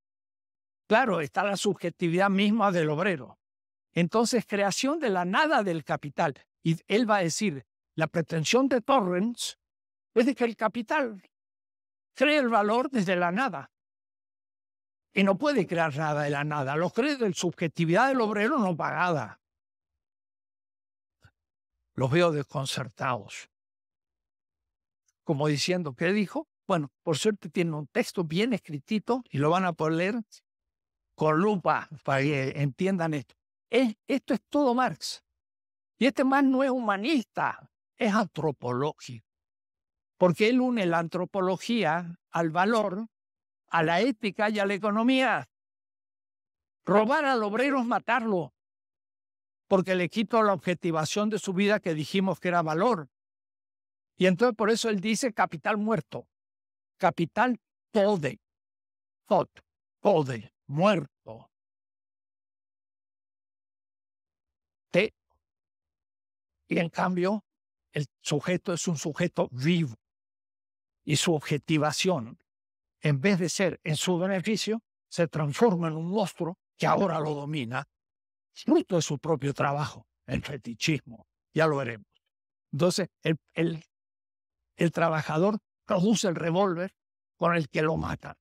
Claro, está la subjetividad misma del obrero. Entonces, creación de la nada del capital. Y él va a decir, la pretensión de Torrens es de que el capital cree el valor desde la nada. Y no puede crear nada de la nada. Lo cree de la subjetividad del obrero no pagada. Los veo desconcertados. Como diciendo, ¿qué dijo? Bueno, por suerte tiene un texto bien escritito y lo van a poder leer con lupa para que entiendan esto. Eh, esto es todo Marx. Y este Marx no es humanista es antropológico, porque él une la antropología al valor, a la ética y a la economía. Robar al obrero es matarlo, porque le quito la objetivación de su vida que dijimos que era valor. Y entonces por eso él dice capital muerto, capital pode, tot, muerto. Y en cambio, el sujeto es un sujeto vivo y su objetivación, en vez de ser en su beneficio, se transforma en un monstruo que ahora lo domina, fruto de su propio trabajo, el fetichismo, ya lo veremos. Entonces, el, el, trabajador produce el revólver con el que lo matan.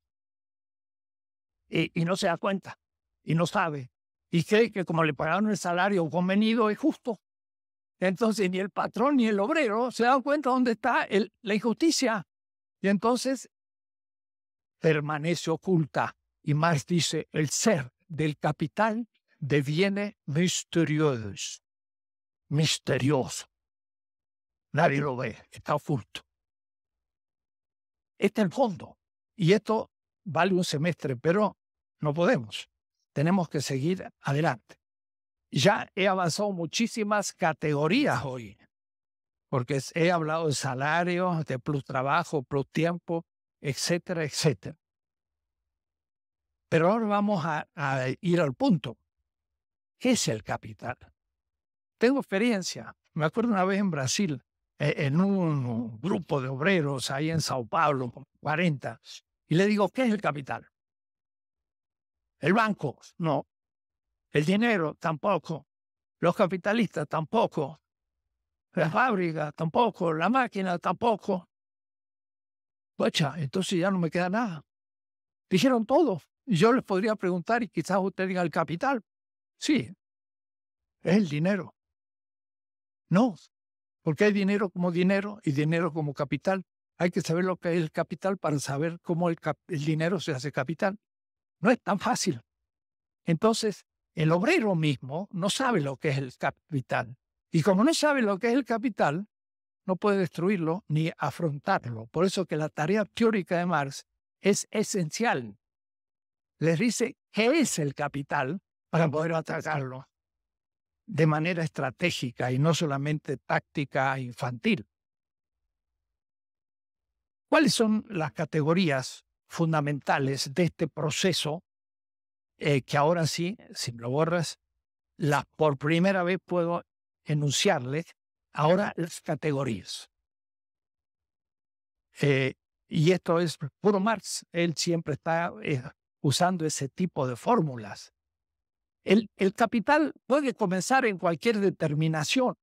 Y, y, no se da cuenta, y no sabe, y cree que como le pagaron el salario convenido es justo, entonces, ni el patrón ni el obrero se dan cuenta dónde está la injusticia. Y entonces permanece oculta. Y Marx dice, el ser del capital deviene misterioso. Misterioso. Nadie lo ve, está oculto. Este es el fondo. Y esto vale un semestre, pero no podemos. Tenemos que seguir adelante ya he avanzado muchísimas categorías hoy, porque he hablado de salarios, de plus trabajo, plus tiempo, etcétera, etcétera. Pero ahora vamos a, a ir al punto. ¿Qué es el capital? Tengo experiencia. Me acuerdo una vez en Brasil, e, en un grupo de obreros ahí en Sao Paulo, 40, y le digo, ¿qué es el capital? El banco. No, el dinero tampoco. Los capitalistas tampoco. La fábrica tampoco. La máquina tampoco. ya, entonces ya no me queda nada. Dijeron todo. Yo les podría preguntar y quizás usted diga el capital. Sí, es el dinero. No, porque hay dinero como dinero y dinero como capital. Hay que saber lo que es el capital para saber cómo el dinero se hace capital. No es tan fácil. Entonces, el obrero mismo no sabe lo que es el capital. Y como no sabe lo que es el capital, no puede destruirlo ni afrontarlo. Por eso que la tarea teórica de Marx es esencial. Les dice qué es el capital para poder atacarlo de manera estratégica y no solamente táctica infantil. ¿Cuáles son las categorías fundamentales de este proceso eh, que ahora sí, si me lo borras, por primera vez puedo enunciarles ahora las categorías. Eh, y esto es puro Marx, él siempre está eh, usando ese tipo de fórmulas. El, el capital puede comenzar en cualquier determinación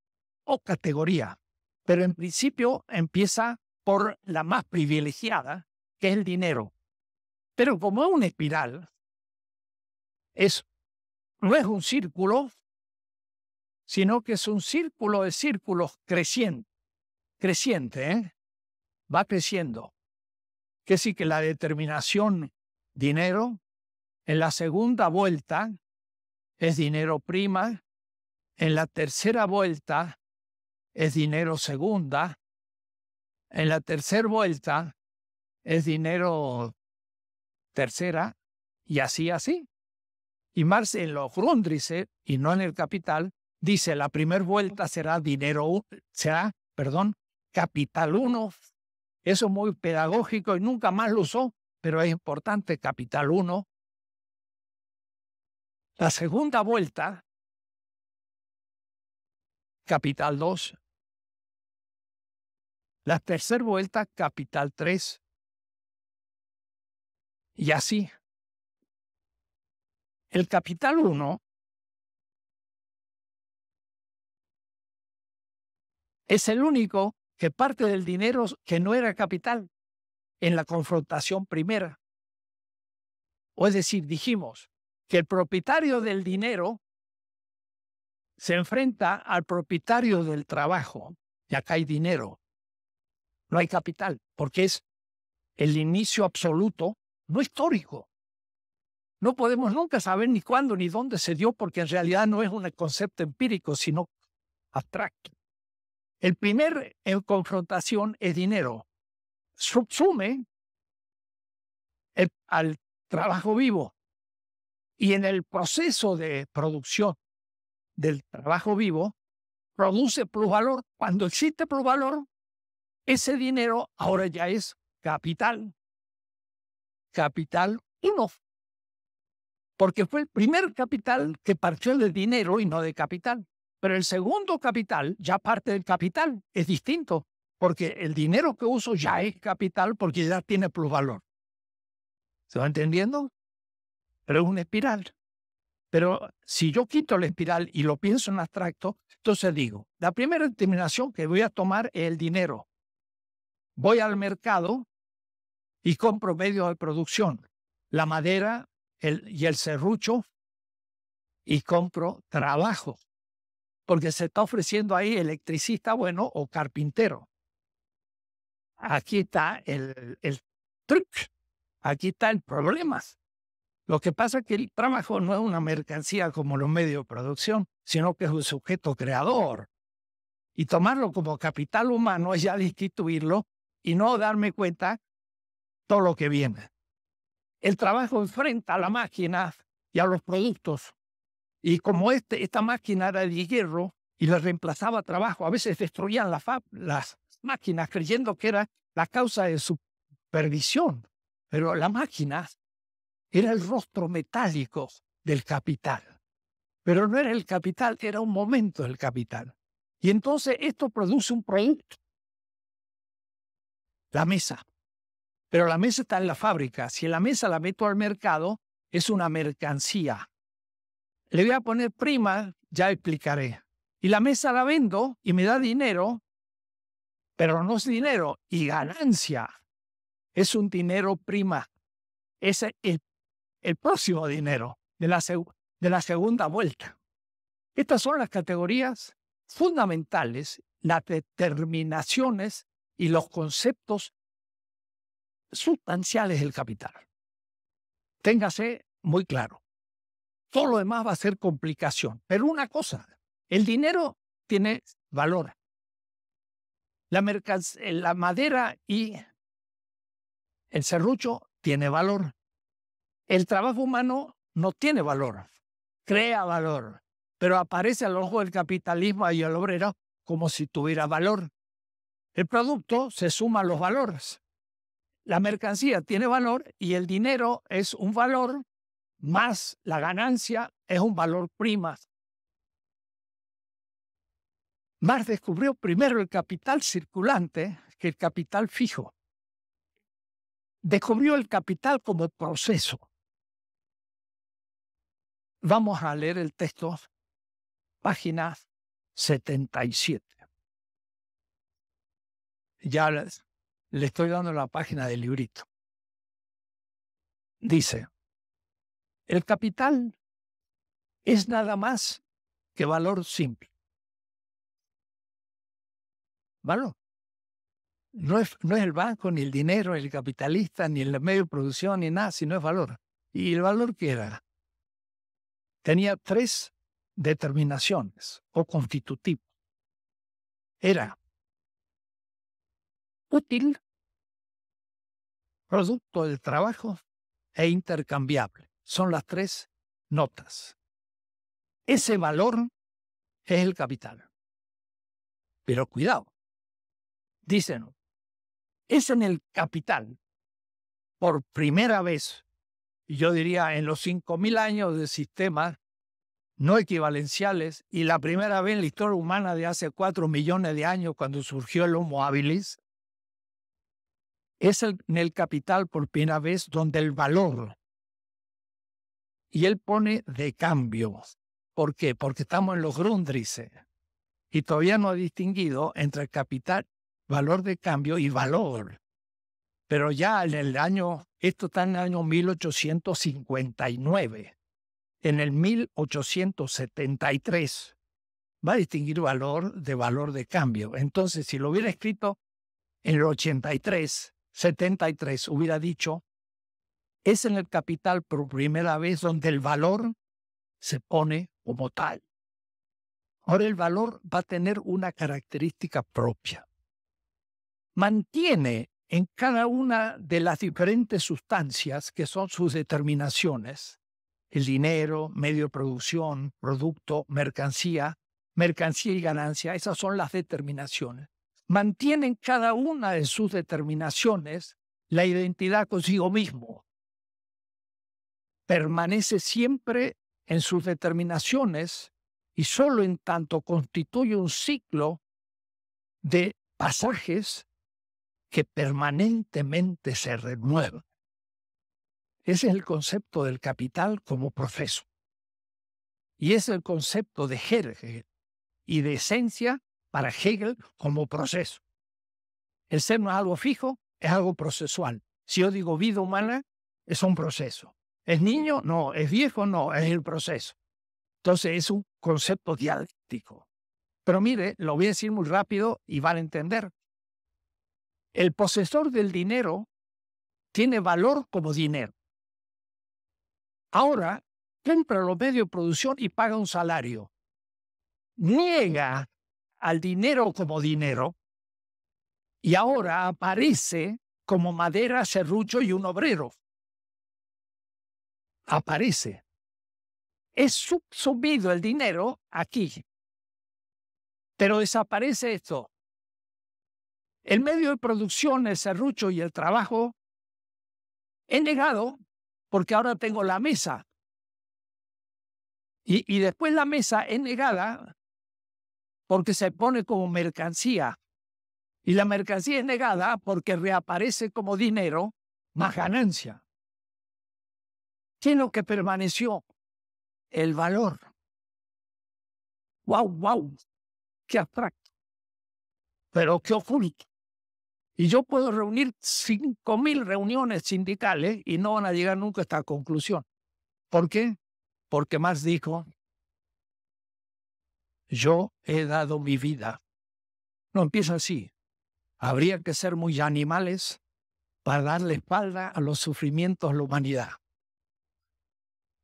o categoría, pero en principio empieza por la más privilegiada, que es el dinero. Pero como es una espiral, es, no es un círculo, sino que es un círculo de círculos creciente, creciente, ¿eh? va creciendo. Que sí que la determinación dinero, en la segunda vuelta es dinero prima, en la tercera vuelta es dinero segunda, en la tercera vuelta es dinero tercera, y así, así. Y Marx en los Grundrisse, y no en el Capital, dice la primera vuelta será dinero, perdón, capital 1. Eso es muy pedagógico y nunca más lo usó, pero es importante, capital 1. La segunda vuelta, capital 2. La tercera vuelta, capital 3. Y así, el capital 1 es el único que parte del dinero que no era capital en la confrontación primera. O es decir, dijimos que el propietario del dinero se enfrenta al propietario del trabajo. Y acá hay dinero. No hay capital, porque es el inicio absoluto, no histórico, no podemos nunca saber ni cuándo ni dónde se dio, porque en realidad no es un concepto empírico, sino abstracto. El primer en eh, confrontación es dinero. Subsume al trabajo vivo. Y en el proceso de producción del trabajo vivo, produce plusvalor. Cuando existe plusvalor, ese dinero ahora ya es capital. Capital uno porque fue el primer capital que partió de dinero y no de capital. Pero el segundo capital ya parte del capital, es distinto, porque el dinero que uso ya es capital porque ya tiene plusvalor. ¿Se va entendiendo? Pero es una espiral. Pero si yo quito la espiral y lo pienso en abstracto, entonces digo, la primera determinación que voy a tomar es el dinero. Voy al mercado y compro medios de producción, la madera, y el serrucho y compro trabajo, porque se está ofreciendo ahí electricista bueno o carpintero. Aquí está el, truc, aquí está el Lo que pasa es que el trabajo no es una mercancía como los medios de producción, sino que es un sujeto creador. Y tomarlo como capital humano es ya destituirlo y no darme cuenta todo lo que viene el trabajo enfrenta a la máquina y a los productos. Y como este, esta máquina era de hierro y le reemplazaba trabajo, a veces destruían las máquinas creyendo que era la causa de su perdición. Pero la máquina era el rostro metálico del capital. Pero no era el capital, era un momento del capital. Y entonces esto produce un proyecto. La mesa. Pero la mesa está en la fábrica. Si la mesa la meto al mercado, es una mercancía. Le voy a poner prima, ya explicaré. Y la mesa la vendo y me da dinero, pero no es dinero y ganancia. Es un dinero prima. es el, próximo dinero de la, de la segunda vuelta. Estas son las categorías fundamentales, las determinaciones y los conceptos sustancial es el capital. Téngase muy claro. Todo lo demás va a ser complicación. Pero una cosa, el dinero tiene valor. Eh, la, madera y el serrucho tiene valor. El trabajo humano no tiene valor, crea valor, pero aparece al ojo del capitalismo y al obrero como si tuviera valor. El producto se suma a los valores la mercancía tiene valor y el dinero es un valor más la ganancia es un valor primas. Marx descubrió primero el capital circulante que el capital fijo. Descubrió el capital como proceso. Vamos a leer el texto, página 77. Ya le estoy dando la página del librito. Dice, el capital es nada más que valor simple. Valor. No es, no es el banco, ni el dinero, ni el capitalista, ni el medio de producción, ni nada, sino es valor. ¿Y el valor qué era? Tenía tres determinaciones o constitutivos. Era útil, producto del trabajo e intercambiable. Son las tres notas. Ese valor es el capital. Pero cuidado, dicen, es en el capital, por primera vez, yo diría en los 5.000 años de sistemas no equivalenciales y la primera vez en la historia humana de hace 4 millones de años cuando surgió el Homo habilis, es en el capital por primera vez donde el valor. Y él pone de cambio. ¿Por qué? Porque estamos en los Grundrisse y todavía no ha distinguido entre el capital, valor de cambio y valor. Pero ya en el año, esto está en el año 1859. En el 1873 va a distinguir valor de valor de cambio. Entonces, si lo hubiera escrito en el 83, 73 hubiera dicho, es en el capital por primera vez donde el valor se pone como tal. Ahora el valor va a tener una característica propia. Mantiene en cada una de las diferentes sustancias que son sus determinaciones, el dinero, medio de producción, producto, mercancía, mercancía y ganancia, esas son las determinaciones mantienen cada una de sus determinaciones la identidad consigo mismo. Permanece siempre en sus determinaciones y solo en tanto constituye un ciclo de pasajes que permanentemente se renuevan. Ese es el concepto del capital como proceso. Y es el concepto de jerge y de esencia para Hegel como proceso. El ser no es algo fijo, es algo procesual. Si yo digo vida humana, es un proceso. ¿Es niño? No. ¿Es viejo? No. Es el proceso. Entonces es un concepto dialéctico. Pero mire, lo voy a decir muy rápido y van a entender. El posesor del dinero tiene valor como dinero. Ahora compra los medios de producción y paga un salario. Niega al dinero como dinero y ahora aparece como madera, serrucho y un obrero. Aparece. Es subido el dinero aquí. Pero desaparece esto. El medio de producción, el serrucho y el trabajo he negado porque ahora tengo la mesa. Y, y después la mesa es negada porque se pone como mercancía. Y la mercancía es negada porque reaparece como dinero más ganancia. ¿Qué es lo que permaneció? El valor. ¡Wow, wow! ¡Qué abstracto! Pero qué oculto. Y yo puedo reunir 5.000 reuniones sindicales y no van a llegar nunca a esta conclusión. ¿Por qué? Porque Marx dijo, yo he dado mi vida. No empieza así. Habría que ser muy animales para darle espalda a los sufrimientos de la humanidad.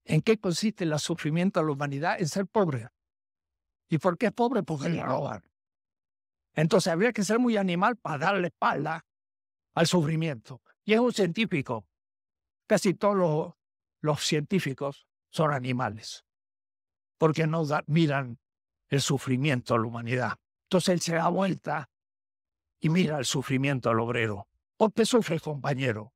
¿En qué consiste el sufrimiento de la humanidad? En ser pobre. ¿Y por qué es pobre? Porque le roban. Entonces habría que ser muy animal para darle espalda al sufrimiento. Y es un científico. Casi todos los, científicos son animales, porque no miran el sufrimiento a la humanidad. Entonces él se da vuelta y mira el sufrimiento al obrero. Porque sufre, compañero.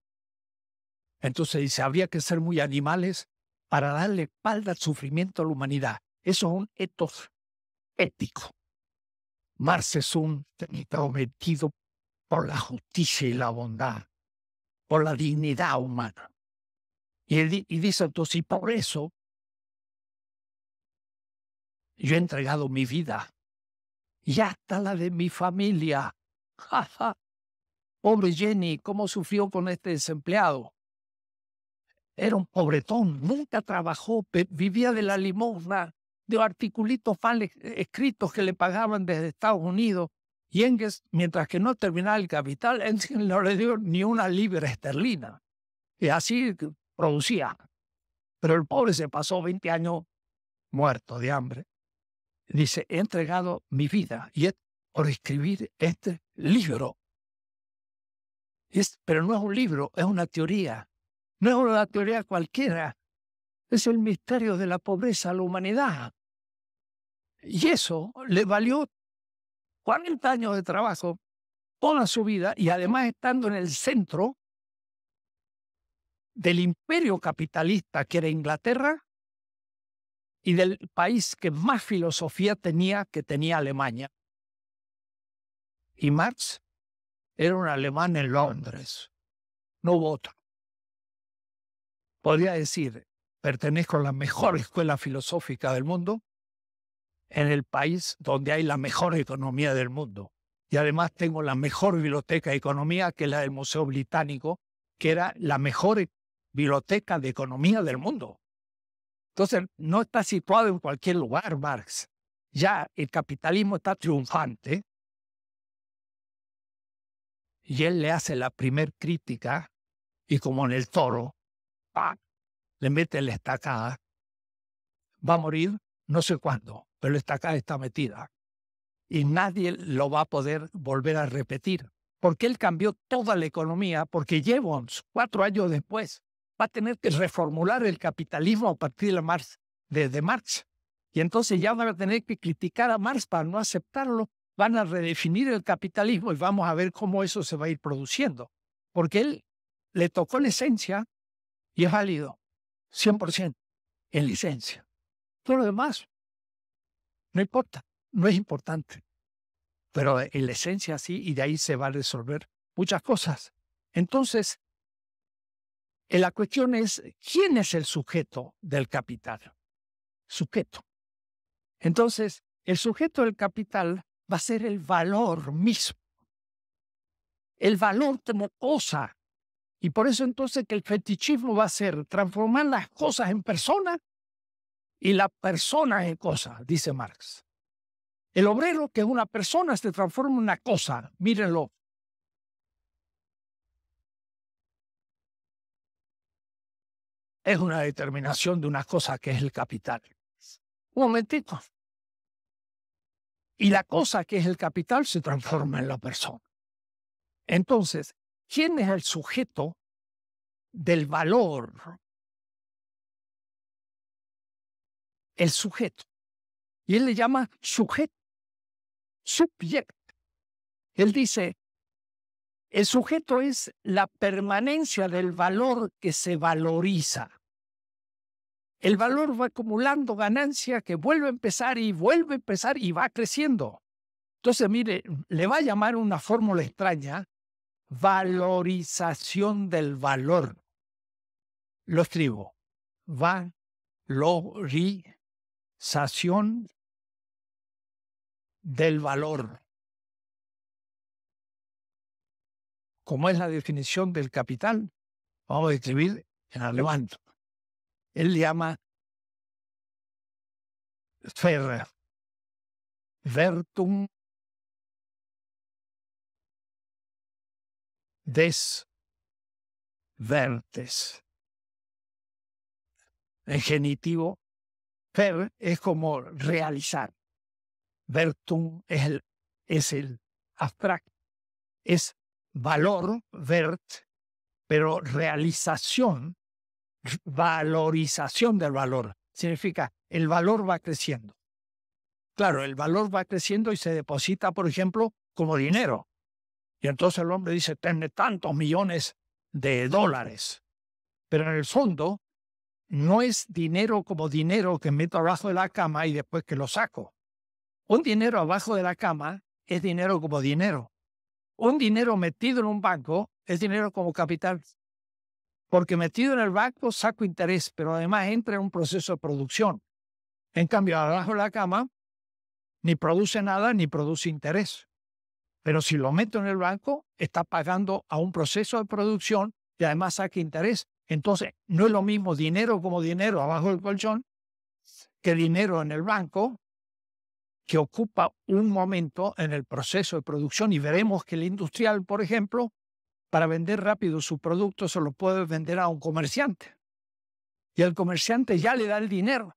Entonces dice, habría que ser muy animales para darle espalda al sufrimiento a la humanidad. Eso es un etos ético. Marx es un prometido por la justicia y la bondad, por la dignidad humana. Y, y dice entonces, y por eso yo he entregado mi vida y hasta la de mi familia. Pobre Jenny, cómo sufrió con este desempleado. Era un pobretón, nunca trabajó, vivía de la limosna, de articulitos eh, escritos que le pagaban desde Estados Unidos. Y Engels, mientras que no terminaba el capital, Engels no le dio ni una libra esterlina. Y así producía. Pero el pobre se pasó 20 años muerto de hambre dice, he entregado mi vida y es por escribir este libro. pero no es un libro, es una teoría. No es una teoría cualquiera. Es el misterio de la pobreza a la humanidad. Y eso le valió 40 años de trabajo, toda su vida, y además estando en el centro del imperio capitalista que era Inglaterra, y del país que más filosofía tenía que tenía Alemania. Y Marx era un alemán en Londres, no hubo otro. Podría decir, pertenezco a la mejor escuela filosófica del mundo, en el país donde hay la mejor economía del mundo. Y además tengo la mejor biblioteca de economía que la del Museo Británico, que era la mejor biblioteca de economía del mundo. Entonces, no está situado en cualquier lugar Marx. Ya el capitalismo está triunfante y él le hace la primer crítica y como en el toro, le mete la estacada. Va a morir no sé cuándo, pero la estacada está metida. Y nadie lo va a poder volver a repetir, porque él cambió toda la economía, porque llevó cuatro años después, va a tener que reformular el capitalismo a partir de, Marx, de, Marx. Y entonces ya van a tener que criticar a Marx para no aceptarlo, van a redefinir el capitalismo y vamos a ver cómo eso se va a ir produciendo. Porque él le tocó la esencia y es válido, 100% en licencia. Todo lo demás no importa, no es importante. Pero en la esencia sí, y de ahí se va a resolver muchas cosas. Entonces, eh, la cuestión es, ¿quién es el sujeto del capital? Sujeto. Entonces, el sujeto del capital va a ser el valor mismo. El valor como cosa. Y por eso entonces que el fetichismo va a ser transformar las cosas en personas y la persona en cosas, dice Marx. El obrero, que es una persona, se transforma en una cosa. Mírenlo, es una determinación de una cosa que es el capital. Un momentito. Y la cosa que es el capital se transforma en la persona. Entonces, ¿quién es el sujeto del valor? El sujeto. Y él le llama sujeto, subject. Él dice, el sujeto es la permanencia del valor que se valoriza. El valor va acumulando ganancia que vuelve a empezar y vuelve a empezar y va creciendo. Entonces, mire, le va a llamar una fórmula extraña, valorización del valor. Lo escribo, valorización del valor. como es la definición del capital, vamos a escribir en alemán. Él llama Vertum des Vertes. En genitivo, fer es como realizar. Vertum es el, es el abstracto, es valor, vert, pero realización, valorización del valor. Significa, el valor va creciendo. Claro, el valor va creciendo y se deposita, por ejemplo, como dinero. Y entonces el hombre dice, tiene tantos millones de dólares. Pero en el fondo, no es dinero como dinero que meto abajo de la cama y después que lo saco. Un dinero abajo de la cama es dinero como dinero un dinero metido en un banco es dinero como capital. Porque metido en el banco saco interés, pero además entra en un proceso de producción. En cambio, abajo de la cama ni produce nada ni produce interés. Pero si lo meto en el banco, está pagando a un proceso de producción y además saca interés. Entonces, no es lo mismo dinero como dinero abajo del colchón que dinero en el banco que ocupa un momento en el proceso de producción y veremos que el industrial, por ejemplo, para vender rápido su producto se lo puede vender a un comerciante. Y el comerciante ya le da el dinero.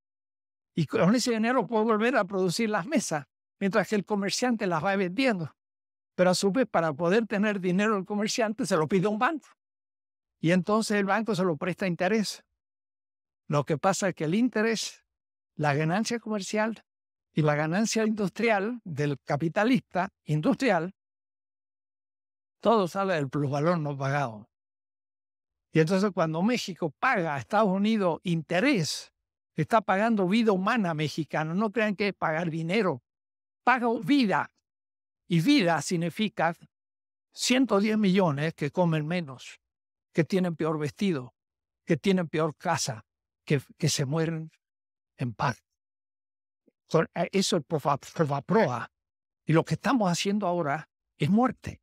Y con ese dinero puede volver a producir las mesas, mientras que el comerciante las va vendiendo. Pero a su vez, para poder tener dinero el comerciante se lo pide a un banco. Y entonces el banco se lo presta a interés. Lo que pasa es que el interés, la ganancia comercial, y la ganancia industrial del capitalista industrial, todo sale del plusvalor no pagado. Y entonces cuando México paga a Estados Unidos interés, está pagando vida humana mexicana. No crean que es pagar dinero. Paga vida. Y vida significa 110 millones que comen menos, que tienen peor vestido, que tienen peor casa, que, que se mueren en paz. Eh, eso es proa. Y lo que estamos haciendo ahora es muerte.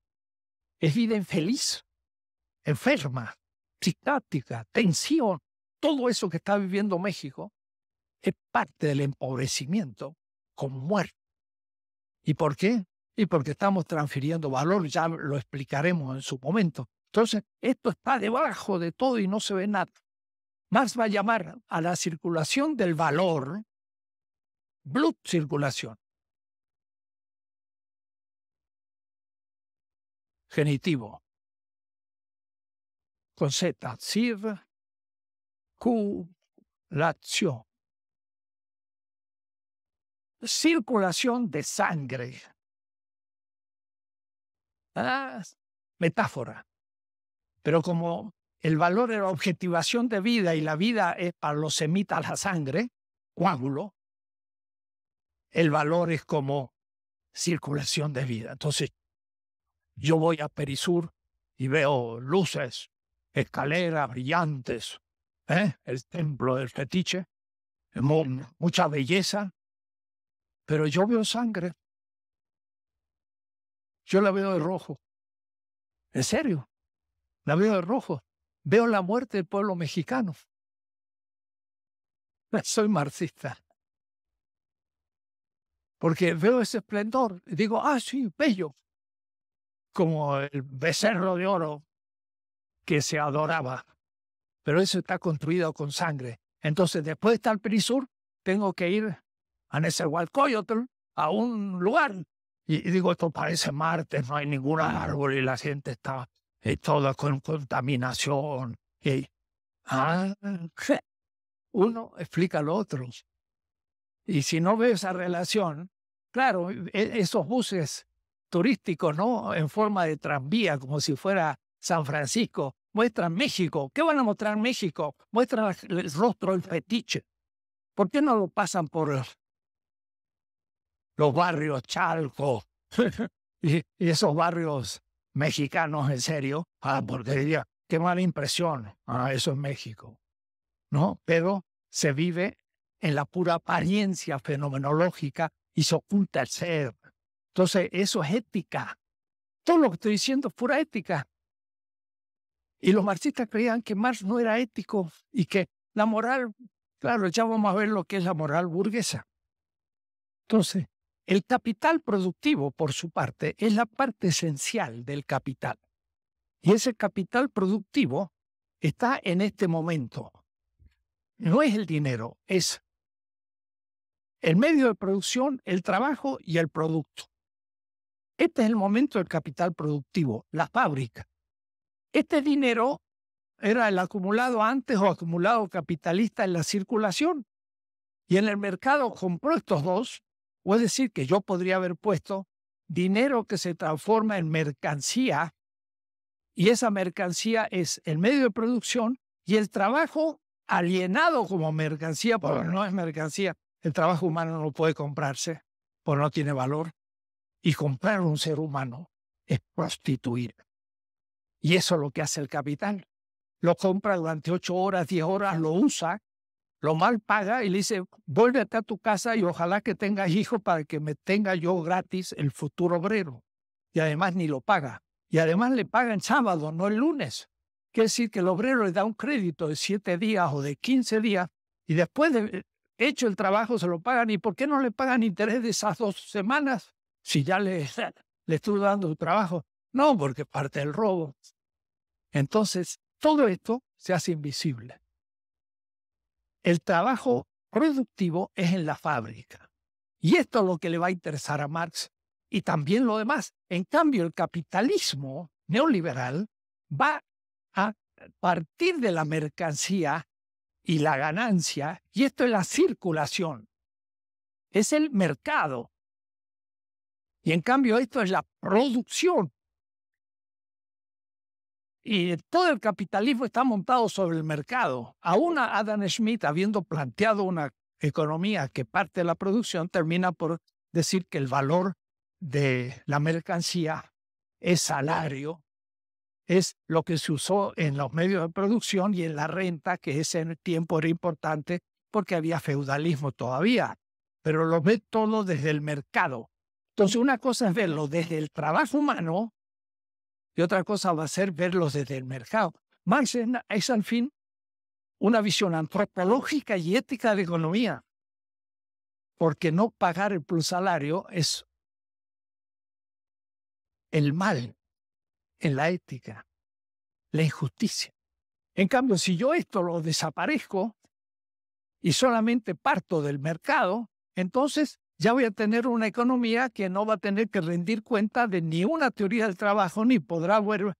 Es vida infeliz, enferma, psicática, tensión. Todo eso que está viviendo México es parte del empobrecimiento con muerte. ¿Y por qué? Y porque estamos transfiriendo valor, ya lo explicaremos en su momento. Entonces, esto está debajo de todo y no se ve nada. más va a llamar a la circulación del valor blood circulación. Genitivo. Con Z, Circulación de sangre. Ah, metáfora. Pero como el valor de la objetivación de vida y la vida es para los semitas la sangre, coágulo, el valor es como circulación de vida. Entonces, yo voy a Perisur y veo luces, escaleras brillantes, ¿eh? el templo del fetiche, mucha belleza, pero yo veo sangre. Yo la veo de rojo. En serio, la veo de rojo. Veo la muerte del pueblo mexicano. Soy marxista porque veo ese esplendor y digo, ah, sí, bello, como el becerro de oro que se adoraba, pero eso está construido con sangre. Entonces, después de estar Perisur, tengo que ir a Nezahualcóyotl, a un lugar. Y, digo, esto parece Marte, no hay ningún árbol y la gente está eh, toda con contaminación. Y, ah, uno explica al otro. Y si no veo esa relación, claro, e, e, esos buses turísticos, ¿no? En forma de tranvía, como si fuera San Francisco, muestran México. ¿Qué van a mostrar México? Muestran el rostro, el fetiche. ¿Por qué no lo pasan por los barrios Chalco y, esos barrios mexicanos en serio? Ah, porque diría, qué mala impresión. Ah, eso es México. ¿No? Pero se vive en la pura apariencia fenomenológica y se oculta el ser. Entonces, eso es ética. Todo lo que estoy diciendo es pura ética. Y los marxistas creían que Marx no era ético y que la moral, claro, ya vamos a ver lo que es la moral burguesa. Entonces, el capital productivo, por su parte, es la parte esencial del capital. Y ese capital productivo está en este momento. No es el dinero, es el medio de producción, el trabajo y el producto. Este es el momento del capital productivo, la fábrica. Este dinero era el acumulado antes o acumulado capitalista en la circulación. Y en el mercado compró estos dos, o es decir, que yo podría haber puesto dinero que se transforma en mercancía, y esa mercancía es el medio de producción y el trabajo alienado como mercancía, porque no es mercancía, el trabajo humano no puede comprarse, porque no tiene valor. Y comprar un ser humano es prostituir. Y eso es lo que hace el capital. Lo compra durante ocho horas, diez horas, lo usa, lo mal paga y le dice, vuélvete a tu casa y ojalá que tengas hijos para que me tenga yo gratis el futuro obrero. Y además ni lo paga. Y además le paga en sábado, no el lunes. Quiere decir que el obrero le da un crédito de siete días o de quince días y después de, hecho el trabajo, se lo pagan. ¿Y por qué no le pagan interés de esas dos semanas si ya le, le estuvo dando su trabajo? No, porque parte del robo. Entonces, todo esto se hace invisible. El trabajo productivo es en la fábrica. Y esto es lo que le va a interesar a Marx y también lo demás. En cambio, el capitalismo neoliberal va a partir de la mercancía y la ganancia, y esto es la circulación, es el mercado. Y en cambio esto es la producción. Y todo el capitalismo está montado sobre el mercado. Aún Adam Smith, habiendo planteado una economía que parte de la producción, termina por decir que el valor de la mercancía es salario es lo que se usó en los medios de producción y en la renta, que ese tiempo era importante porque había feudalismo todavía, pero lo ve todo desde el mercado. Entonces una cosa es verlo desde el trabajo humano y otra cosa va a ser verlo desde el mercado. Marx es al fin una visión antropológica y ética de economía, porque no pagar el plus salario es el mal en la ética, la injusticia. En cambio, si yo esto lo desaparezco y solamente parto del mercado, entonces ya voy a tener una economía que no va a tener que rendir cuenta de ni una teoría del trabajo, ni podrá volver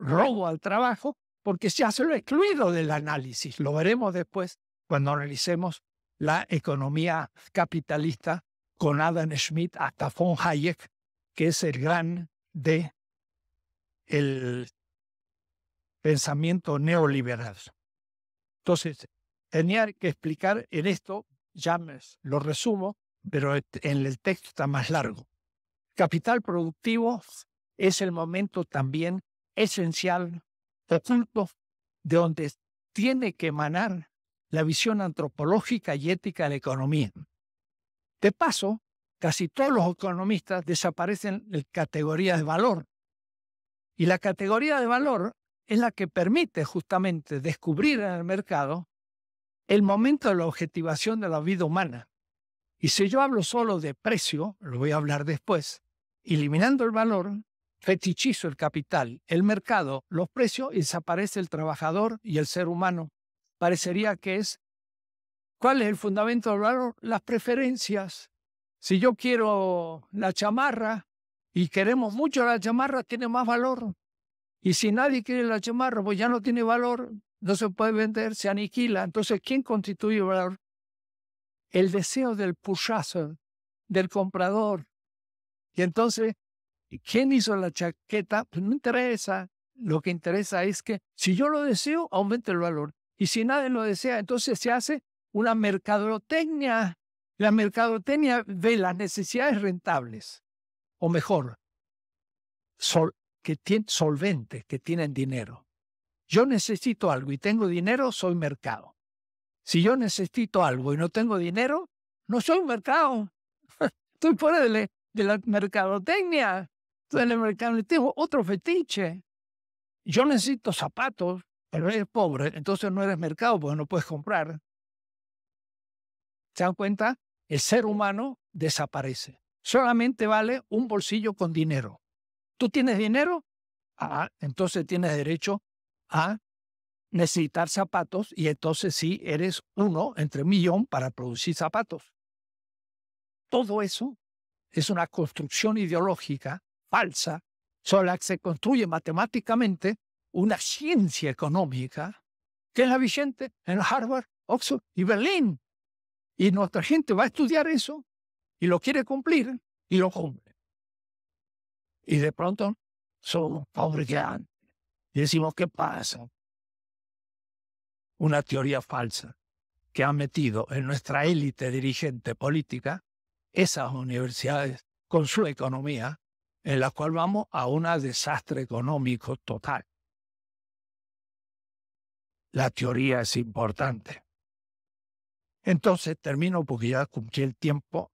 robo al trabajo, porque ya se lo excluido del análisis. Lo veremos después cuando analicemos la economía capitalista con Adam Schmidt hasta von Hayek, que es el gran de el pensamiento neoliberal. Entonces, tenía que explicar en esto, ya lo resumo, pero en el texto está más largo. Capital productivo es el momento también esencial, oculto, de donde tiene que emanar la visión antropológica y ética de la economía. De paso, casi todos los economistas desaparecen en categoría de valor. Y la categoría de valor es la que permite justamente descubrir en el mercado el momento de la objetivación de la vida humana. Y si yo hablo solo de precio, lo voy a hablar después, eliminando el valor, fetichizo el capital, el mercado, los precios y desaparece el trabajador y el ser humano. Parecería que es, ¿cuál es el fundamento del valor? Las preferencias, si yo quiero la chamarra y queremos mucho la chamarra, tiene más valor. Y si nadie quiere la chamarra, pues ya no tiene valor, no se puede vender, se aniquila. Entonces, ¿quién constituye valor? El deseo del purchaser, del comprador. Y entonces, ¿quién hizo la chaqueta? Pues no interesa. Lo que interesa es que si yo lo deseo, aumente el valor. Y si nadie lo desea, entonces se hace una mercadotecnia la mercadotecnia ve las necesidades rentables, o mejor, sol, que solventes, que tienen dinero. Yo necesito algo y tengo dinero, soy mercado. Si yo necesito algo y no tengo dinero, no soy mercado. Estoy fuera de, la, mercadotecnia. Estoy en el mercado, tengo otro fetiche. Yo necesito zapatos, pero eres pobre, entonces no eres mercado porque no puedes comprar. ¿Se dan cuenta? el ser humano desaparece. Solamente vale un bolsillo con dinero. ¿Tú tienes dinero? Ah, entonces tienes derecho a necesitar zapatos y entonces sí eres uno entre un millón para producir zapatos. Todo eso es una construcción ideológica falsa sobre la que se construye matemáticamente una ciencia económica que es la vigente en Harvard, Oxford y Berlín. Y nuestra gente va a estudiar eso y lo quiere cumplir y lo cumple. Y de pronto somos fabricantes y decimos, ¿qué pasa? Una teoría falsa que ha metido en nuestra élite dirigente política esas universidades con su economía, en la cual vamos a un desastre económico total. La teoría es importante. Entonces, termino porque ya cumplí el tiempo.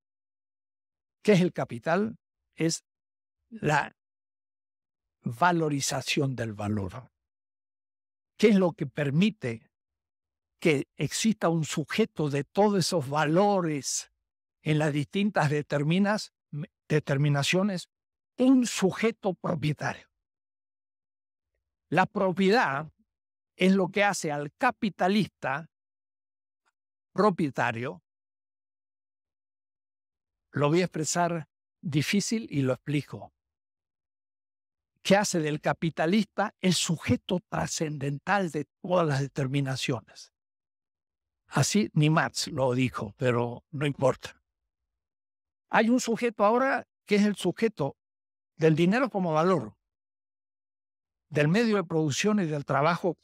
¿Qué es el capital? Es la valorización del valor. ¿Qué es lo que permite que exista un sujeto de todos esos valores en las distintas determinaciones? Un sujeto propietario. La propiedad es lo que hace al capitalista propietario, lo voy a expresar difícil y lo explico, ¿Qué hace del capitalista el sujeto trascendental de todas las determinaciones. Así ni Marx lo dijo, pero no importa. Hay un sujeto ahora que es el sujeto del dinero como valor, del medio de producción y del trabajo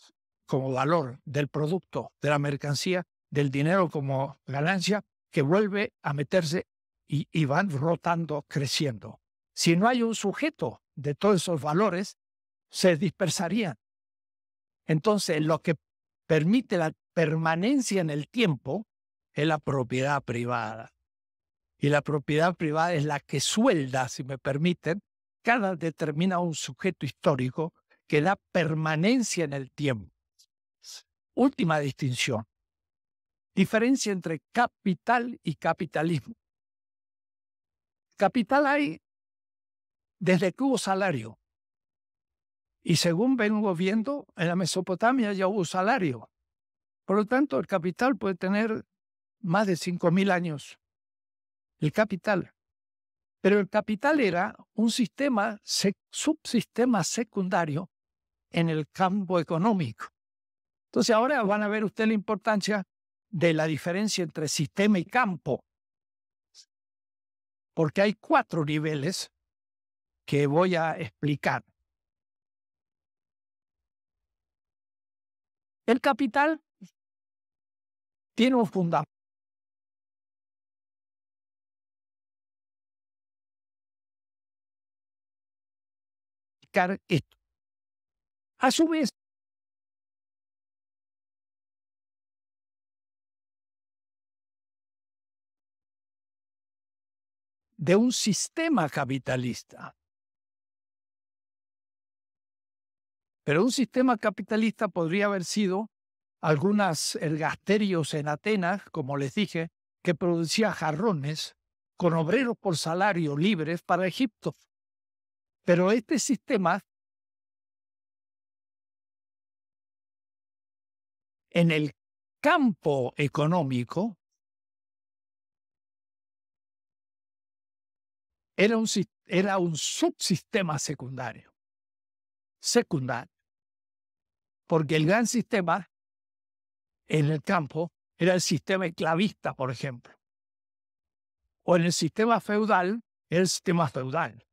como valor, del producto, de la mercancía del dinero como ganancia que vuelve a meterse y, van rotando, creciendo. Si no hay un sujeto de todos esos valores, se dispersarían. Entonces, lo que permite la permanencia en el tiempo es la propiedad privada. Y la propiedad privada es la que suelda, si me permiten, cada determinado sujeto histórico que da permanencia en el tiempo. Última distinción diferencia entre capital y capitalismo. Capital hay desde que hubo salario. Y según vengo viendo, en la Mesopotamia ya hubo salario. Por lo tanto, el capital puede tener más de 5.000 años. El capital. Pero el capital era un sistema, subsistema secundario en el campo económico. Entonces ahora van a ver usted la importancia de la diferencia entre sistema y campo, porque hay cuatro niveles que voy a explicar. El capital tiene un fundamento. esto. A su vez, de un sistema capitalista. Pero un sistema capitalista podría haber sido algunos ergasterios eh, en Atenas, como les dije, que producía jarrones con obreros por salario libres para Egipto. Pero este sistema en el campo económico era un, era un subsistema secundario. Secundario. Porque el gran sistema en el campo era el sistema esclavista, por ejemplo. O en el sistema feudal, era el sistema feudal.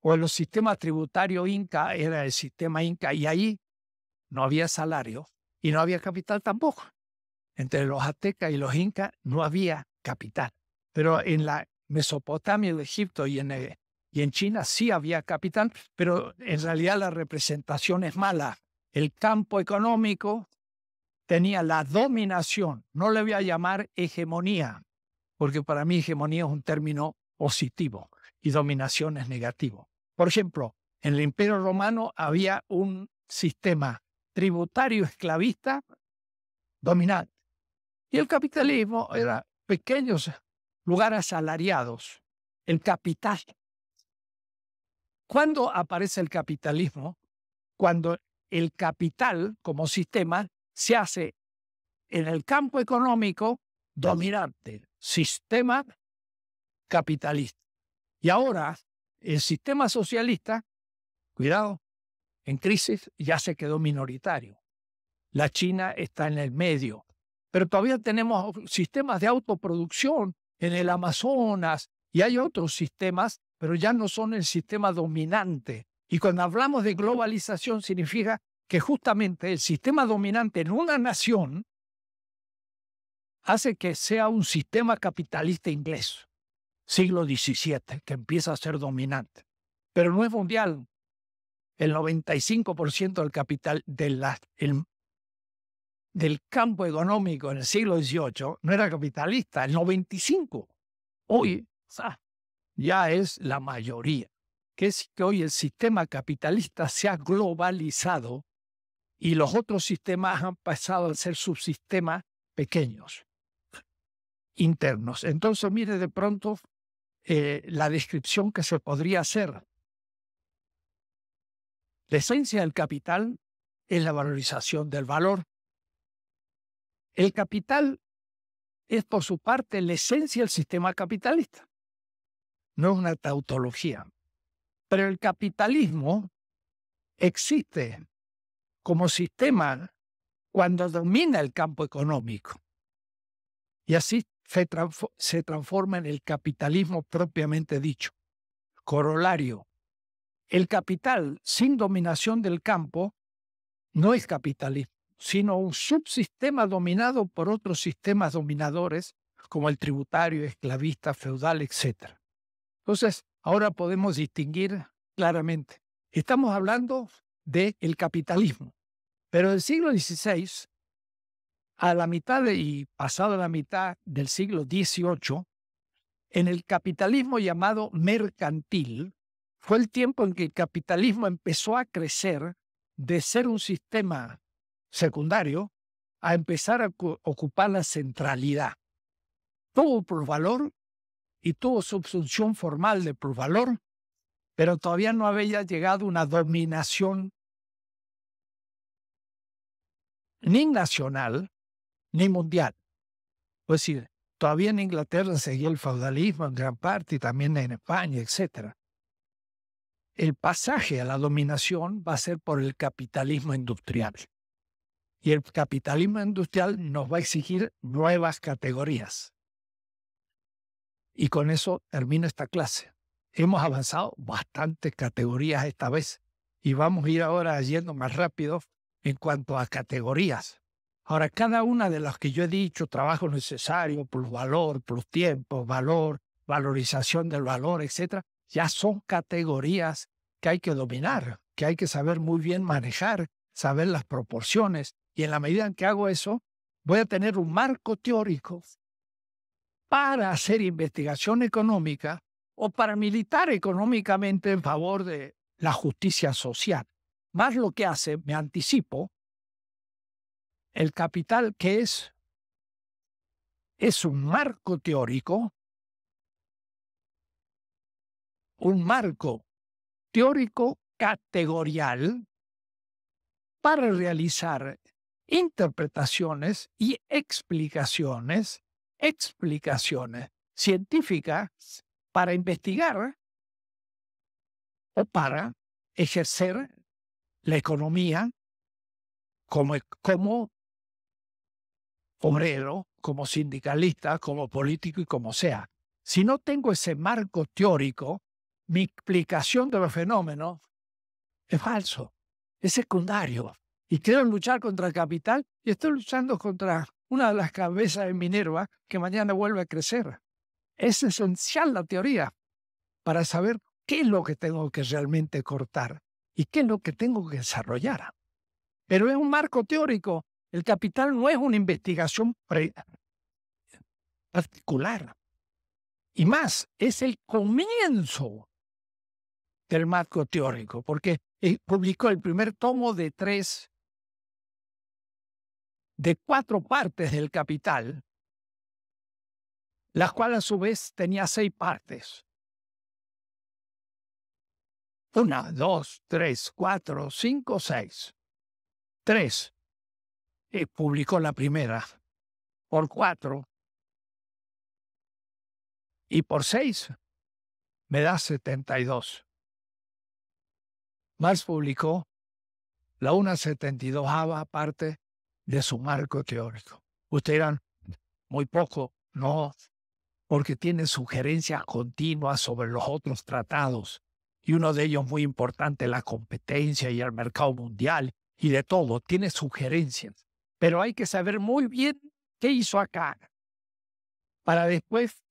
O en los sistemas tributarios inca, era el sistema inca. Y ahí no había salario y no había capital tampoco. Entre los aztecas y los incas no había capital. Pero en la Mesopotamia, de Egipto y en, eh, y China sí había capital, pero en realidad la representación es mala. El campo económico tenía la dominación, no le voy a llamar hegemonía, porque para mí hegemonía es un término positivo y dominación es negativo. Por ejemplo, en el Imperio Romano había un sistema tributario esclavista dominante y el capitalismo era pequeños lugar asalariados, el capital. ¿Cuándo aparece el capitalismo? Cuando el capital como sistema se hace en el campo económico dominante, sistema capitalista. Y ahora el sistema socialista, cuidado, en crisis ya se quedó minoritario. La China está en el medio, pero todavía tenemos sistemas de autoproducción en el Amazonas y hay otros sistemas, pero ya no son el sistema dominante. Y cuando hablamos de globalización significa que justamente el sistema dominante en una nación hace que sea un sistema capitalista inglés, siglo XVII, que empieza a ser dominante. Pero no es mundial. El 95% del capital de la, del campo económico en el siglo XVIII no era capitalista, el 95. Hoy ya es la mayoría. Que es que hoy el sistema capitalista se ha globalizado y los otros sistemas han pasado a ser subsistemas pequeños, internos. Entonces, mire de pronto eh, la descripción que se podría hacer. La esencia del capital es la valorización del valor el capital es, por su parte, la esencia del sistema capitalista. No es una tautología. Pero el capitalismo existe como sistema cuando domina el campo económico. Y así se, transforma en el capitalismo propiamente dicho. Corolario, el capital sin dominación del campo no es capitalismo sino un subsistema dominado por otros sistemas dominadores, como el tributario, esclavista, feudal, etc. Entonces, ahora podemos distinguir claramente. Estamos hablando del el capitalismo, pero el siglo XVI a la mitad y pasado la mitad del siglo XVIII, en el capitalismo llamado mercantil, fue el tiempo en que el capitalismo empezó a crecer de ser un sistema secundario a empezar a ocupar la centralidad. Tuvo por valor y tuvo subsunción formal de por pero todavía no había llegado una dominación ni nacional ni mundial. Es pues decir, todavía en Inglaterra seguía el feudalismo en gran parte y también en España, etc. El pasaje a la dominación va a ser por el capitalismo industrial. Y el capitalismo industrial nos va a exigir nuevas categorías. Y con eso termino esta clase. Hemos avanzado bastantes categorías esta vez y vamos a ir ahora yendo más rápido en cuanto a categorías. Ahora, cada una de las que yo he dicho, trabajo necesario, plus valor, plus tiempo, valor, valorización del valor, etcétera, ya son categorías que hay que dominar, que hay que saber muy bien manejar, saber las proporciones, y en la medida en que hago eso, voy a tener un marco teórico para hacer investigación económica o para militar económicamente en favor de la justicia social. Más lo que hace, me anticipo, el capital que es, es un marco teórico, un marco teórico categorial para realizar interpretaciones y explicaciones, explicaciones científicas para investigar o para ejercer la economía como, e, como obrero, como sindicalista, como político y como sea. Si no tengo ese marco teórico, mi explicación de los fenómenos es falso, es secundario y quiero luchar contra el capital y estoy luchando contra una de las cabezas de Minerva que mañana vuelve a crecer. Es esencial la teoría para saber qué es lo que tengo que realmente cortar y qué es lo que tengo que desarrollar. Pero es un marco teórico. El capital no es una investigación particular. Y más, es el comienzo del marco teórico, porque eh, publicó el primer tomo de tres de cuatro partes del capital, la cual a su vez tenía seis partes. Una, dos, tres, cuatro, cinco, seis. Tres. Y publicó la primera. Por cuatro. Y por seis me da setenta y dos. Marx publicó la una setenta y dosava parte de su marco teórico. Ustedes eran muy poco, no, porque tiene sugerencias continuas sobre los otros tratados, y uno de ellos muy importante, la competencia y el mercado mundial, y de todo, tiene sugerencias. Pero hay que saber muy bien qué hizo acá, para después